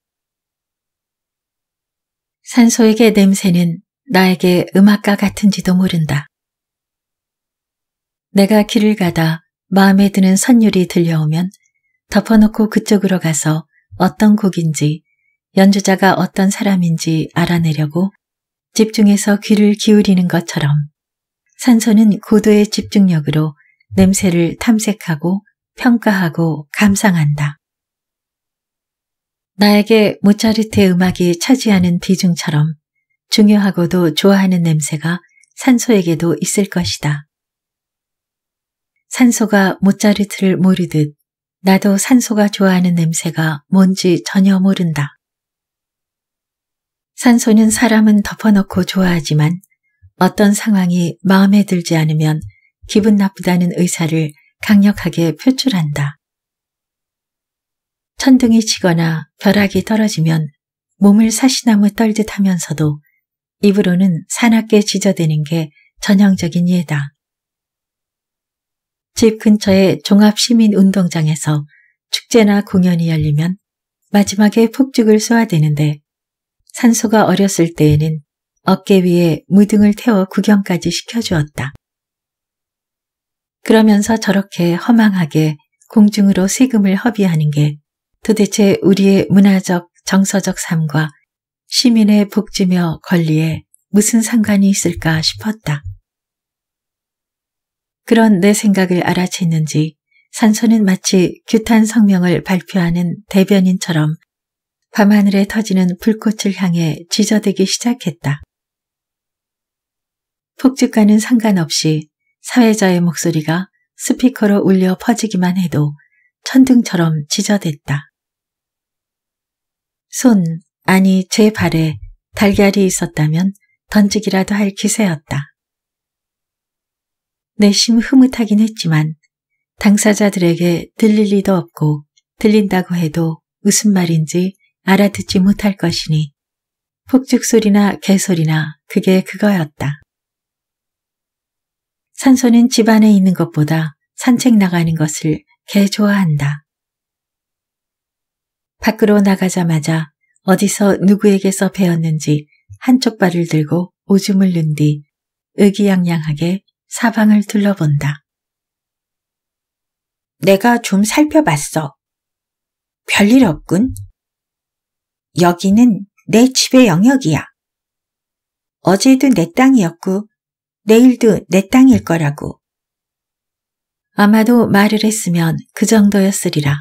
산소에게 냄새는 나에게 음악과 같은지도 모른다. 내가 길을 가다 마음에 드는 선율이 들려오면 덮어놓고 그쪽으로 가서 어떤 곡인지 연주자가 어떤 사람인지 알아내려고 집중해서 귀를 기울이는 것처럼 산소는 고도의 집중력으로 냄새를 탐색하고 평가하고 감상한다. 나에게 모차르트의 음악이 차지하는 비중처럼 중요하고도 좋아하는 냄새가 산소에게도 있을 것이다. 산소가 모차르트를 모르듯 나도 산소가 좋아하는 냄새가 뭔지 전혀 모른다. 산소는 사람은 덮어놓고 좋아하지만 어떤 상황이 마음에 들지 않으면 기분 나쁘다는 의사를 강력하게 표출한다. 천둥이 치거나 벼락이 떨어지면 몸을 사시나무 떨듯 하면서도 입으로는 사납게 지저대는 게 전형적인 예다. 집 근처의 종합시민운동장에서 축제나 공연이 열리면 마지막에 폭죽을 쏘아대는데 산소가 어렸을 때에는 어깨 위에 무등을 태워 구경까지 시켜주었다. 그러면서 저렇게 허망하게 공중으로 세금을 허비하는 게 도대체 우리의 문화적, 정서적 삶과 시민의 복지며 권리에 무슨 상관이 있을까 싶었다. 그런 내 생각을 알아챘는지 산소는 마치 규탄 성명을 발표하는 대변인처럼 밤하늘에 터지는 불꽃을 향해 지저대기 시작했다. 폭죽과는 상관없이 사회자의 목소리가 스피커로 울려 퍼지기만 해도 천둥처럼 지저댔다. 손, 아니 제 발에 달걀이 있었다면 던지기라도 할 기세였다. 내심 흐뭇하긴 했지만 당사자들에게 들릴 리도 없고 들린다고 해도 무슨 말인지 알아듣지 못할 것이니 폭죽 소리나 개소리나 그게 그거였다. 산소는 집 안에 있는 것보다 산책 나가는 것을 개 좋아한다. 밖으로 나가자마자 어디서 누구에게서 배웠는지 한쪽 발을 들고 오줌을 눈뒤 의기양양하게 사방을 둘러본다. 내가 좀 살펴봤어. 별일 없군. 여기는 내 집의 영역이야. 어제도 내 땅이었고 내일도 내 땅일 거라고. 아마도 말을 했으면 그 정도였으리라.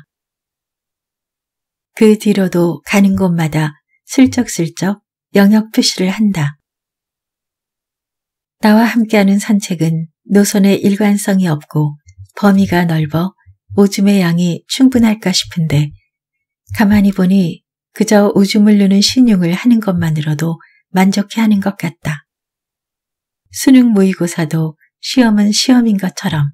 그 뒤로도 가는 곳마다 슬쩍슬쩍 영역 표시를 한다. 나와 함께하는 산책은 노선의 일관성이 없고 범위가 넓어 오줌의 양이 충분할까 싶은데 가만히 보니 그저 오줌을 누는 신용을 하는 것만으로도 만족해 하는 것 같다. 수능 모의고사도 시험은 시험인 것처럼.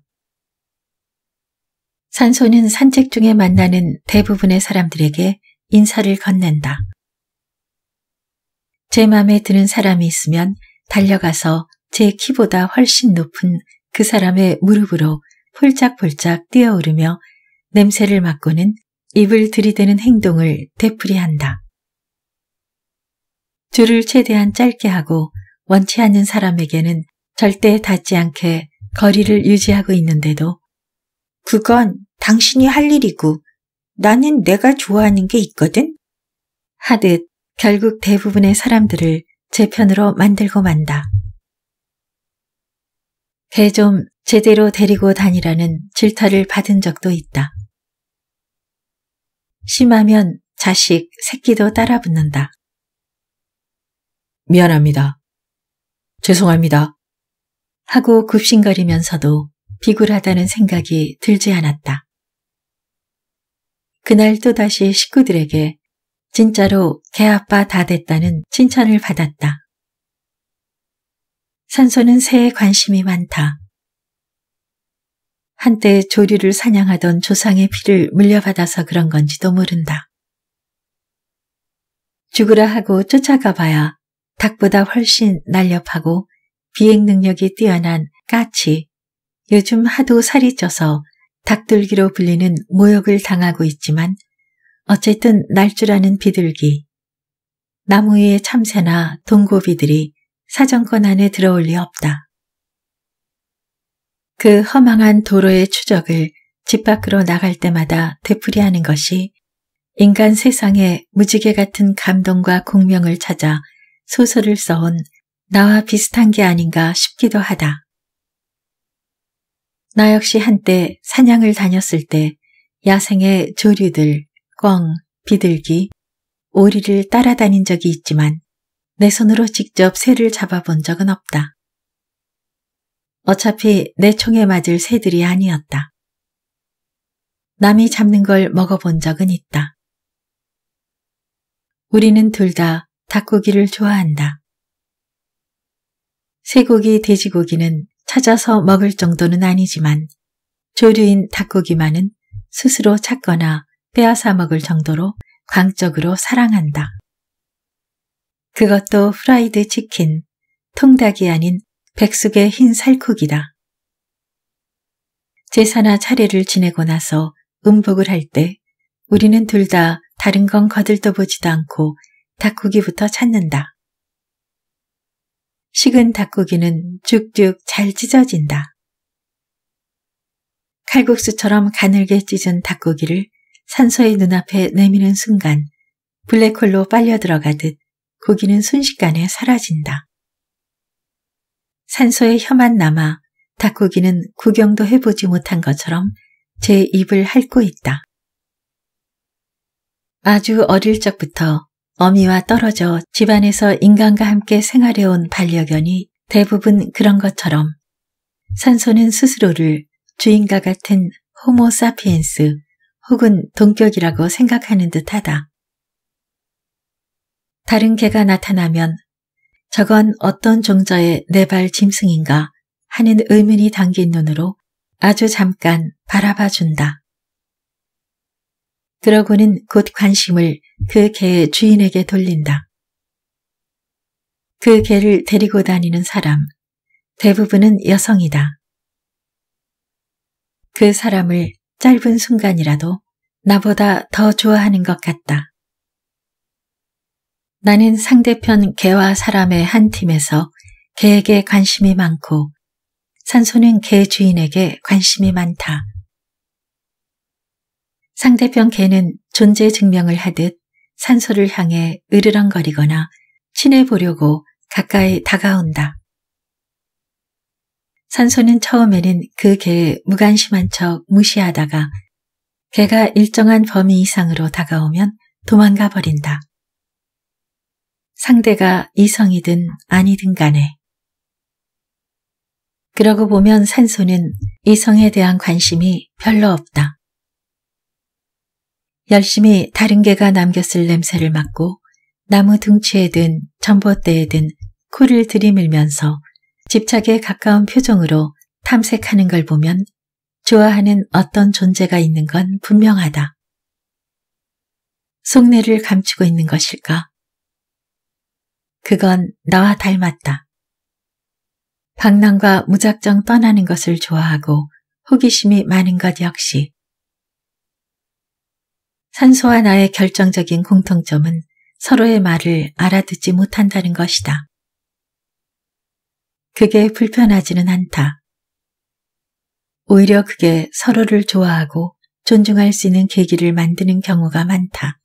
산소는 산책 중에 만나는 대부분의 사람들에게 인사를 건넨다. 제 마음에 드는 사람이 있으면 달려가서 제 키보다 훨씬 높은 그 사람의 무릎으로 폴짝폴짝 뛰어오르며 냄새를 맡고는 입을 들이대는 행동을 되풀이한다. 줄을 최대한 짧게 하고 원치 않는 사람에게는 절대 닿지 않게 거리를 유지하고 있는데도 그건 당신이 할 일이고 나는 내가 좋아하는 게 있거든? 하듯 결국 대부분의 사람들을 제 편으로 만들고 만다. 개 좀 제대로 데리고 다니라는 질타를 받은 적도 있다. 심하면 자식, 새끼도 따라 붙는다. 미안합니다. 죄송합니다. 하고 굽신거리면서도 비굴하다는 생각이 들지 않았다. 그날 또다시 식구들에게 진짜로 개아빠 다 됐다는 칭찬을 받았다. 산소는 새에 관심이 많다. 한때 조류를 사냥하던 조상의 피를 물려받아서 그런 건지도 모른다. 죽으라 하고 쫓아가 봐야 닭보다 훨씬 날렵하고 비행 능력이 뛰어난 까치, 요즘 하도 살이 쪄서 닭둘기로 불리는 모욕을 당하고 있지만 어쨌든 날 줄 아는 비둘기, 나무 위의 참새나 동고비들이 사정권 안에 들어올 리 없다. 그 허망한 도로의 추적을 집 밖으로 나갈 때마다 되풀이하는 것이 인간 세상의 무지개 같은 감동과 공명을 찾아 소설을 써온 나와 비슷한 게 아닌가 싶기도 하다. 나 역시 한때 사냥을 다녔을 때 야생의 조류들, 꿩, 비둘기, 오리를 따라다닌 적이 있지만 내 손으로 직접 새를 잡아본 적은 없다. 어차피 내 총에 맞을 새들이 아니었다. 남이 잡는 걸 먹어본 적은 있다. 우리는 둘다 닭고기를 좋아한다. 쇠고기, 돼지고기는 찾아서 먹을 정도는 아니지만 조류인 닭고기만은 스스로 찾거나 빼앗아 먹을 정도로 광적으로 사랑한다. 그것도 프라이드 치킨, 통닭이 아닌 백숙의 흰 살코기다. 제사나 차례를 지내고 나서 음복을 할 때 우리는 둘 다 다른 건 거들떠보지도 않고 닭고기부터 찾는다. 식은 닭고기는 쭉쭉 잘 찢어진다. 칼국수처럼 가늘게 찢은 닭고기를 산소의 눈앞에 내미는 순간 블랙홀로 빨려 들어가듯 고기는 순식간에 사라진다. 산소의 혀만 남아 닭고기는 구경도 해보지 못한 것처럼 제 입을 핥고 있다. 아주 어릴 적부터 어미와 떨어져 집안에서 인간과 함께 생활해온 반려견이 대부분 그런 것처럼 산소는 스스로를 주인과 같은 호모사피엔스 혹은 동격이라고 생각하는 듯하다. 다른 개가 나타나면 저건 어떤 종자의 내발 짐승인가 하는 의문이 담긴 눈으로 아주 잠깐 바라봐 준다. 그러고는 곧 관심을 그개의 주인에게 돌린다. 그 개를 데리고 다니는 사람, 대부분은 여성이다. 그 사람을 짧은 순간이라도 나보다 더 좋아하는 것 같다. 나는 상대편 개와 사람의 한 팀에서 개에게 관심이 많고 산소는 개 주인에게 관심이 많다. 상대편 개는 존재 증명을 하듯 산소를 향해 으르렁거리거나 친해 보려고 가까이 다가온다. 산소는 처음에는 그 개에 무관심한 척 무시하다가 개가 일정한 범위 이상으로 다가오면 도망가 버린다. 상대가 이성이든 아니든 간에. 그러고 보면 산소는 이성에 대한 관심이 별로 없다. 열심히 다른 개가 남겼을 냄새를 맡고 나무 등치에든 전봇대에든 코를 들이밀면서 집착에 가까운 표정으로 탐색하는 걸 보면 좋아하는 어떤 존재가 있는 건 분명하다. 속내를 감추고 있는 것일까? 그건 나와 닮았다. 방랑과 무작정 떠나는 것을 좋아하고 호기심이 많은 것 역시 산소와 나의 결정적인 공통점은 서로의 말을 알아듣지 못한다는 것이다. 그게 불편하지는 않다. 오히려 그게 서로를 좋아하고 존중할 수 있는 계기를 만드는 경우가 많다.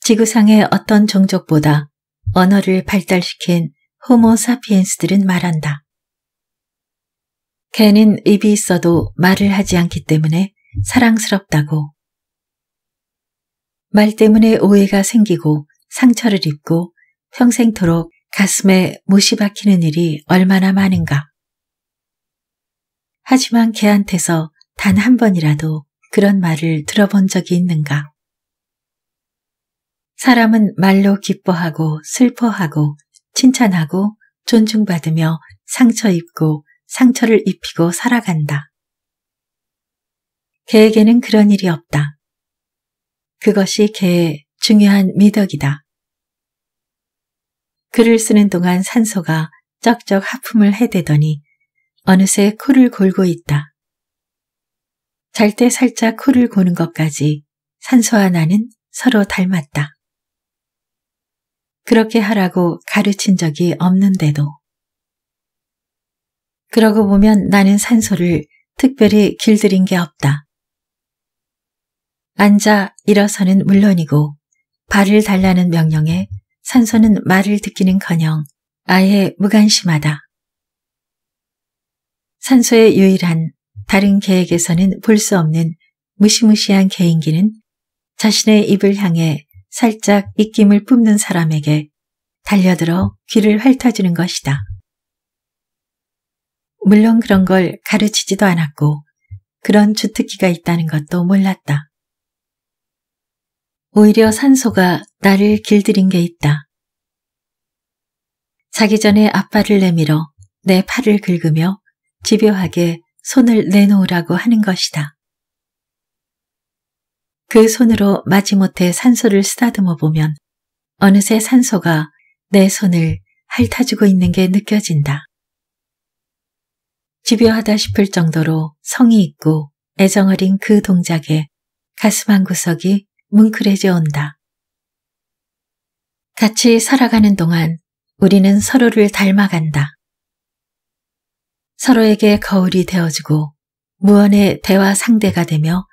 지구상의 어떤 종족보다 언어를 발달시킨 호모 사피엔스들은 말한다. 개는 입이 있어도 말을 하지 않기 때문에 사랑스럽다고 말 때문에 오해가 생기고 상처를 입고 평생토록 가슴에 못이 박히는 일이 얼마나 많은가. 하지만 걔한테서 단 한 번이라도 그런 말을 들어본 적이 있는가. 사람은 말로 기뻐하고 슬퍼하고 칭찬하고 존중받으며 상처 입고 상처를 입히고 살아간다. 개에게는 그런 일이 없다. 그것이 개의 중요한 미덕이다. 글을 쓰는 동안 산소가 쩍쩍 하품을 해대더니 어느새 코를 골고 있다. 잘 때 살짝 코를 고는 것까지 산소와 나는 서로 닮았다. 그렇게 하라고 가르친 적이 없는데도. 그러고 보면 나는 산소를 특별히 길들인 게 없다. 앉아 일어서는 물론이고 발을 달라는 명령에 산소는 말을 듣기는커녕 아예 무관심하다. 산소의 유일한 다른 개에게서는 볼 수 없는 무시무시한 개인기는 자신의 입을 향해 살짝 입김을 뿜는 사람에게 달려들어 귀를 핥아주는 것이다. 물론 그런 걸 가르치지도 않았고 그런 주특기가 있다는 것도 몰랐다. 오히려 산소가 나를 길들인 게 있다. 자기 전에 앞발을 내밀어 내 팔을 긁으며 집요하게 손을 내놓으라고 하는 것이다. 그 손으로 마지못해 산소를 쓰다듬어 보면 어느새 산소가 내 손을 핥아주고 있는 게 느껴진다. 집요하다 싶을 정도로 성이 있고 애정 어린 그 동작에 가슴 한 구석이 뭉클해져 온다. 같이 살아가는 동안 우리는 서로를 닮아간다. 서로에게 거울이 되어주고 무언의 대화 상대가 되며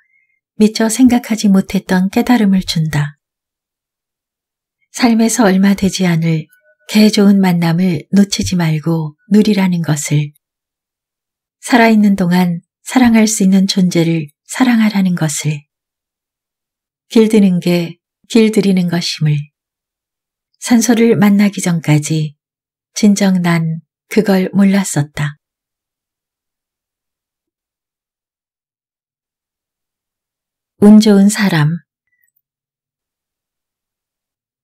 미처 생각하지 못했던 깨달음을 준다. 삶에서 얼마 되지 않을 개 좋은 만남을 놓치지 말고 누리라는 것을 살아있는 동안 사랑할 수 있는 존재를 사랑하라는 것을 길드는 게 길들이는 것임을. 산소를 만나기 전까지 진정 난 그걸 몰랐었다. 운 좋은 사람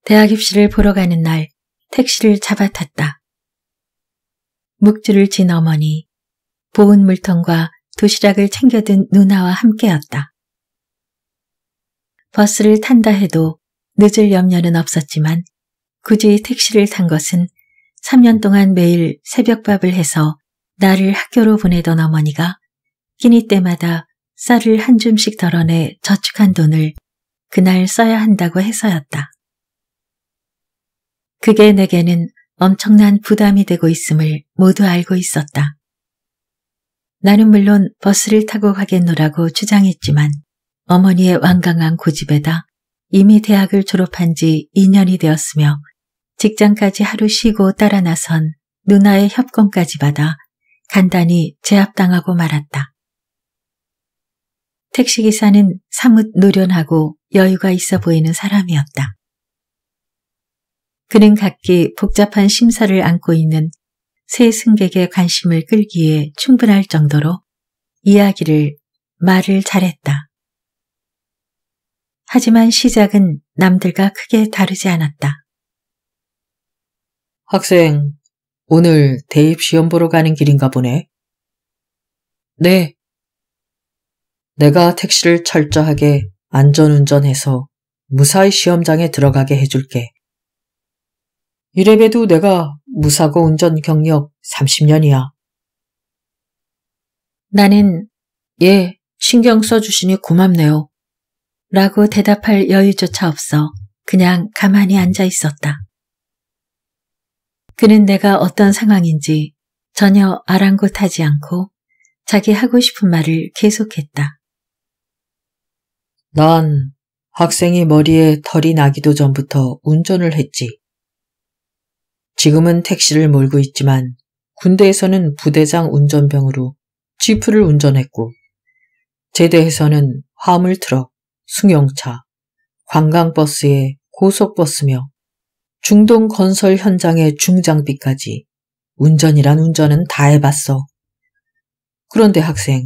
대학 입시를 보러 가는 날 택시를 잡아탔다. 묵주를 진 어머니, 보온 물통과 도시락을 챙겨든 누나와 함께였다. 버스를 탄다 해도 늦을 염려는 없었지만 굳이 택시를 탄 것은 3년 동안 매일 새벽밥을 해서 나를 학교로 보내던 어머니가 끼니 때마다 쌀을 한 줌씩 덜어내 저축한 돈을 그날 써야 한다고 해서였다. 그게 내게는 엄청난 부담이 되고 있음을 모두 알고 있었다. 나는 물론 버스를 타고 가겠노라고 주장했지만 어머니의 완강한 고집에다 이미 대학을 졸업한 지 2년이 되었으며 직장까지 하루 쉬고 따라 나선 누나의 협공까지 받아 간단히 제압당하고 말았다. 택시기사는 사뭇 노련하고 여유가 있어 보이는 사람이었다. 그는 각기 복잡한 심사를 안고 있는 새 승객의 관심을 끌기에 충분할 정도로 이야기를, 말을 잘했다. 하지만 시작은 남들과 크게 다르지 않았다. 학생, 오늘 대입 시험 보러 가는 길인가 보네. 네. 내가 택시를 철저하게 안전운전해서 무사히 시험장에 들어가게 해줄게. 이래봬도 내가 무사고 운전 경력 30년이야. 나는 예, 신경 써주시니 고맙네요. 라고 대답할 여유조차 없어 그냥 가만히 앉아 있었다. 그는 내가 어떤 상황인지 전혀 아랑곳하지 않고 자기 하고 싶은 말을 계속했다. 난 학생이 머리에 털이 나기도 전부터 운전을 했지. 지금은 택시를 몰고 있지만 군대에서는 부대장 운전병으로 지프를 운전했고 제대에서는 화물트럭, 승용차, 관광버스의 고속버스며 중동 건설 현장의 중장비까지 운전이란 운전은 다 해봤어. 그런데 학생,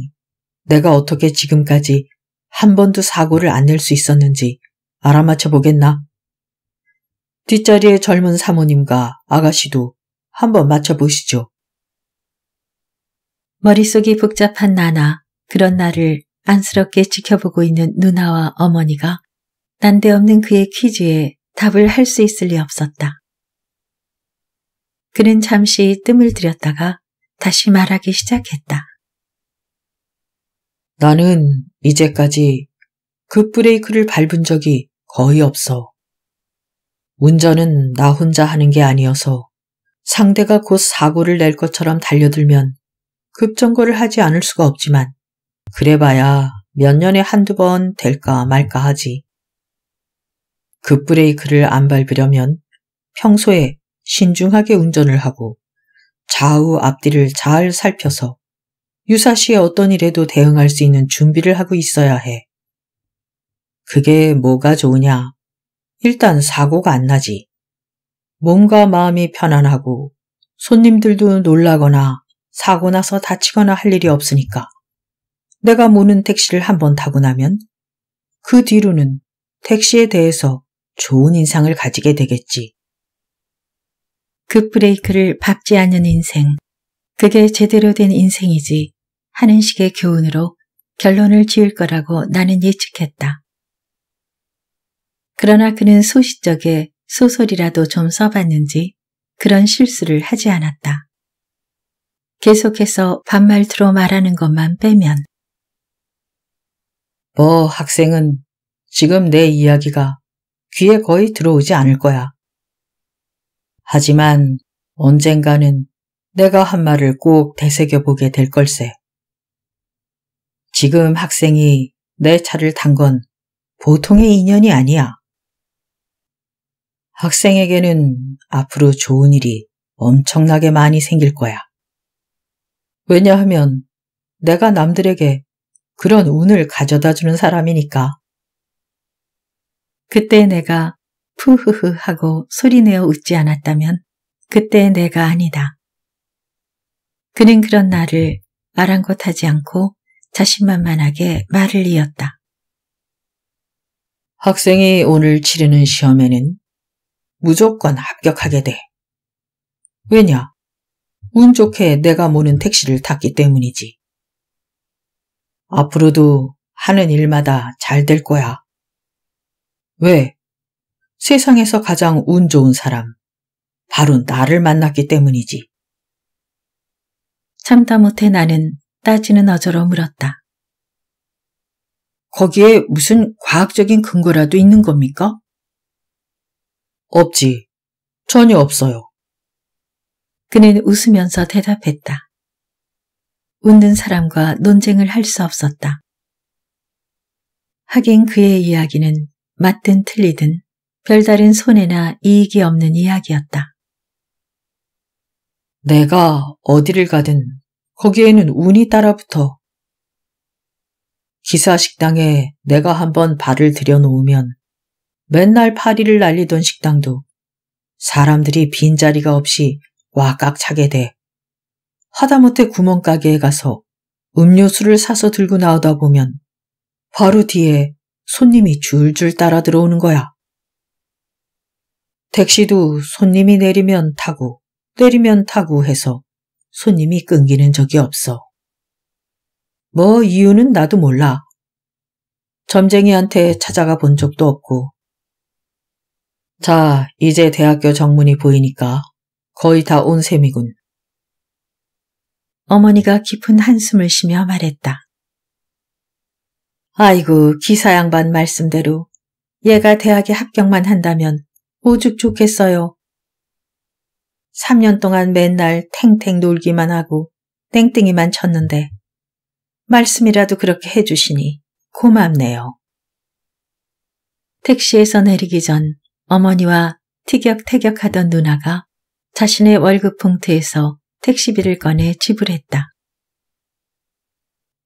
내가 어떻게 지금까지 한 번도 사고를 안 낼 수 있었는지 알아맞혀 보겠나? 뒷자리의 젊은 사모님과 아가씨도 한번 맞춰보시죠. 머릿속이 복잡한 나나 그런 나를 안쓰럽게 지켜보고 있는 누나와 어머니가 난데없는 그의 퀴즈에 답을 할 수 있을 리 없었다. 그는 잠시 뜸을 들였다가 다시 말하기 시작했다. 나는 이제까지 급브레이크를 그 밟은 적이 거의 없어. 운전은 나 혼자 하는 게 아니어서 상대가 곧 사고를 낼 것처럼 달려들면 급정거를 하지 않을 수가 없지만 그래봐야 몇 년에 한두 번 될까 말까 하지. 급브레이크를 그 안 밟으려면 평소에 신중하게 운전을 하고 좌우 앞뒤를 잘 살펴서 유사시에 어떤 일에도 대응할 수 있는 준비를 하고 있어야 해. 그게 뭐가 좋으냐? 일단 사고가 안 나지. 몸과 마음이 편안하고 손님들도 놀라거나 사고 나서 다치거나 할 일이 없으니까. 내가 모는 택시를 한번 타고 나면 그 뒤로는 택시에 대해서 좋은 인상을 가지게 되겠지. 급브레이크를 그 밟지 않는 인생, 그게 제대로 된 인생이지 하는 식의 교훈으로 결론을 지을 거라고 나는 예측했다. 그러나 그는 소시적에 소설이라도 좀 써봤는지 그런 실수를 하지 않았다. 계속해서 반말투로 말하는 것만 빼면 뭐 학생은 지금 내 이야기가 귀에 거의 들어오지 않을 거야. 하지만 언젠가는 내가 한 말을 꼭 되새겨보게 될 걸세. 지금 학생이 내 차를 탄 건 보통의 인연이 아니야. 학생에게는 앞으로 좋은 일이 엄청나게 많이 생길 거야. 왜냐하면 내가 남들에게 그런 운을 가져다 주는 사람이니까. 그때 내가 푸흐흐 하고 소리내어 웃지 않았다면 그때 내가 아니다. 그는 그런 나를 아랑곳하지 않고 자신만만하게 말을 이었다. 학생이 오늘 치르는 시험에는 무조건 합격하게 돼. 왜냐? 운 좋게 내가 모는 택시를 탔기 때문이지. 앞으로도 하는 일마다 잘 될 거야. 왜? 세상에서 가장 운 좋은 사람, 바로 나를 만났기 때문이지. 참다 못해 나는 따지는 어조로 물었다. 거기에 무슨 과학적인 근거라도 있는 겁니까? 없지. 전혀 없어요. 그는 웃으면서 대답했다. 웃는 사람과 논쟁을 할 수 없었다. 하긴 그의 이야기는 맞든 틀리든 별다른 손해나 이익이 없는 이야기였다. 내가 어디를 가든 거기에는 운이 따라붙어. 기사 식당에 내가 한번 발을 들여놓으면 맨날 파리를 날리던 식당도 사람들이 빈자리가 없이 와깍 차게 돼. 하다못해 구멍가게에 가서 음료수를 사서 들고 나오다 보면 바로 뒤에 손님이 줄줄 따라 들어오는 거야. 택시도 손님이 내리면 타고 때리면 타고 해서 손님이 끊기는 적이 없어. 뭐 이유는 나도 몰라. 점쟁이한테 찾아가 본 적도 없고. 자, 이제 대학교 정문이 보이니까 거의 다 온 셈이군. 어머니가 깊은 한숨을 쉬며 말했다. 아이고 기사 양반 말씀대로 얘가 대학에 합격만 한다면 오죽 좋겠어요. 3년 동안 맨날 탱탱 놀기만 하고 땡땡이만 쳤는데 말씀이라도 그렇게 해주시니 고맙네요. 택시에서 내리기 전 어머니와 티격태격하던 누나가 자신의 월급 봉투에서 택시비를 꺼내 지불했다.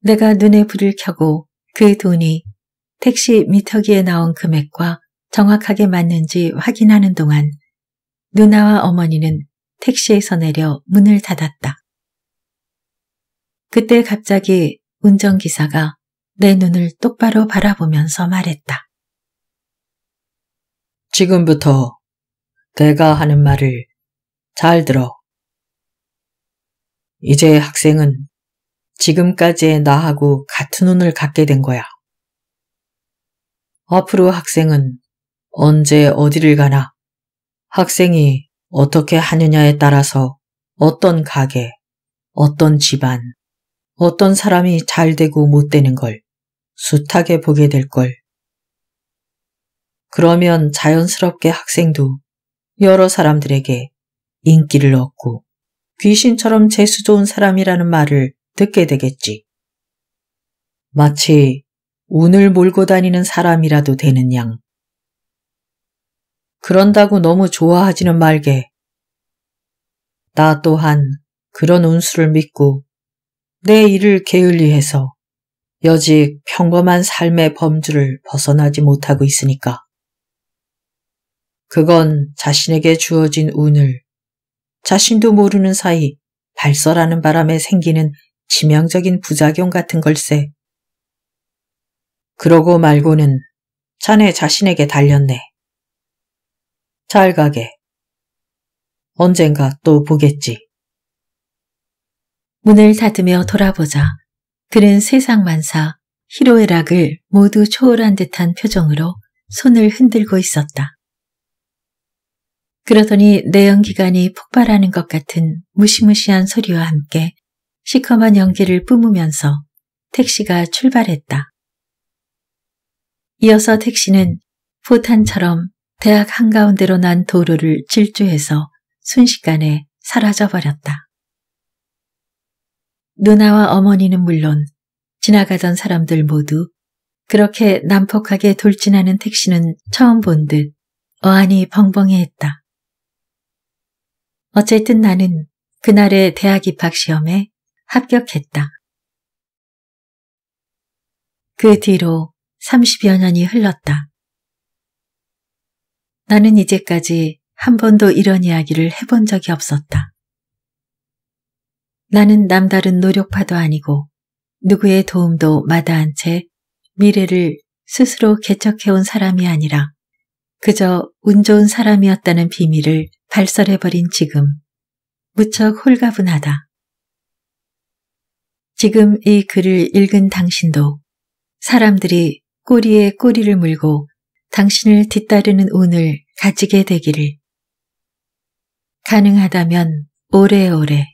내가 눈에 불을 켜고 그 돈이 택시 미터기에 나온 금액과 정확하게 맞는지 확인하는 동안 누나와 어머니는 택시에서 내려 문을 닫았다. 그때 갑자기 운전기사가 내 눈을 똑바로 바라보면서 말했다. 지금부터 내가 하는 말을 잘 들어. 이제 학생은 지금까지의 나하고 같은 운을 갖게 된 거야. 앞으로 학생은 언제 어디를 가나 학생이 어떻게 하느냐에 따라서 어떤 가게, 어떤 집안, 어떤 사람이 잘 되고 못 되는 걸 숱하게 보게 될 걸. 그러면 자연스럽게 학생도 여러 사람들에게 인기를 얻고 귀신처럼 재수 좋은 사람이라는 말을 듣게 되겠지. 마치 운을 몰고 다니는 사람이라도 되는 양. 그런다고 너무 좋아하지는 말게. 나 또한 그런 운수를 믿고 내 일을 게을리해서 여직 평범한 삶의 범주를 벗어나지 못하고 있으니까. 그건 자신에게 주어진 운을 자신도 모르는 사이 발설하는 바람에 생기는 치명적인 부작용 같은 걸세. 그러고 말고는 자네 자신에게 달렸네. 잘 가게. 언젠가 또 보겠지. 문을 닫으며 돌아보자 그는 세상 만사 히로에락을 모두 초월한 듯한 표정으로 손을 흔들고 있었다. 그러더니 내연기관이 폭발하는 것 같은 무시무시한 소리와 함께 시커먼 연기를 뿜으면서 택시가 출발했다. 이어서 택시는 포탄처럼 대학 한가운데로 난 도로를 질주해서 순식간에 사라져버렸다. 누나와 어머니는 물론 지나가던 사람들 모두 그렇게 난폭하게 돌진하는 택시는 처음 본 듯 어안이 벙벙해했다. 어쨌든 나는 그날의 대학 입학 시험에 합격했다. 그 뒤로 30여 년이 흘렀다. 나는 이제까지 한 번도 이런 이야기를 해본 적이 없었다. 나는 남다른 노력파도 아니고 누구의 도움도 마다한 채 미래를 스스로 개척해온 사람이 아니라 그저 운 좋은 사람이었다는 비밀을 발설해버린 지금 무척 홀가분하다. 지금 이 글을 읽은 당신도 사람들이 꼬리에 꼬리를 물고 당신을 뒤따르는 운을 가지게 되기를. 가능하다면 오래오래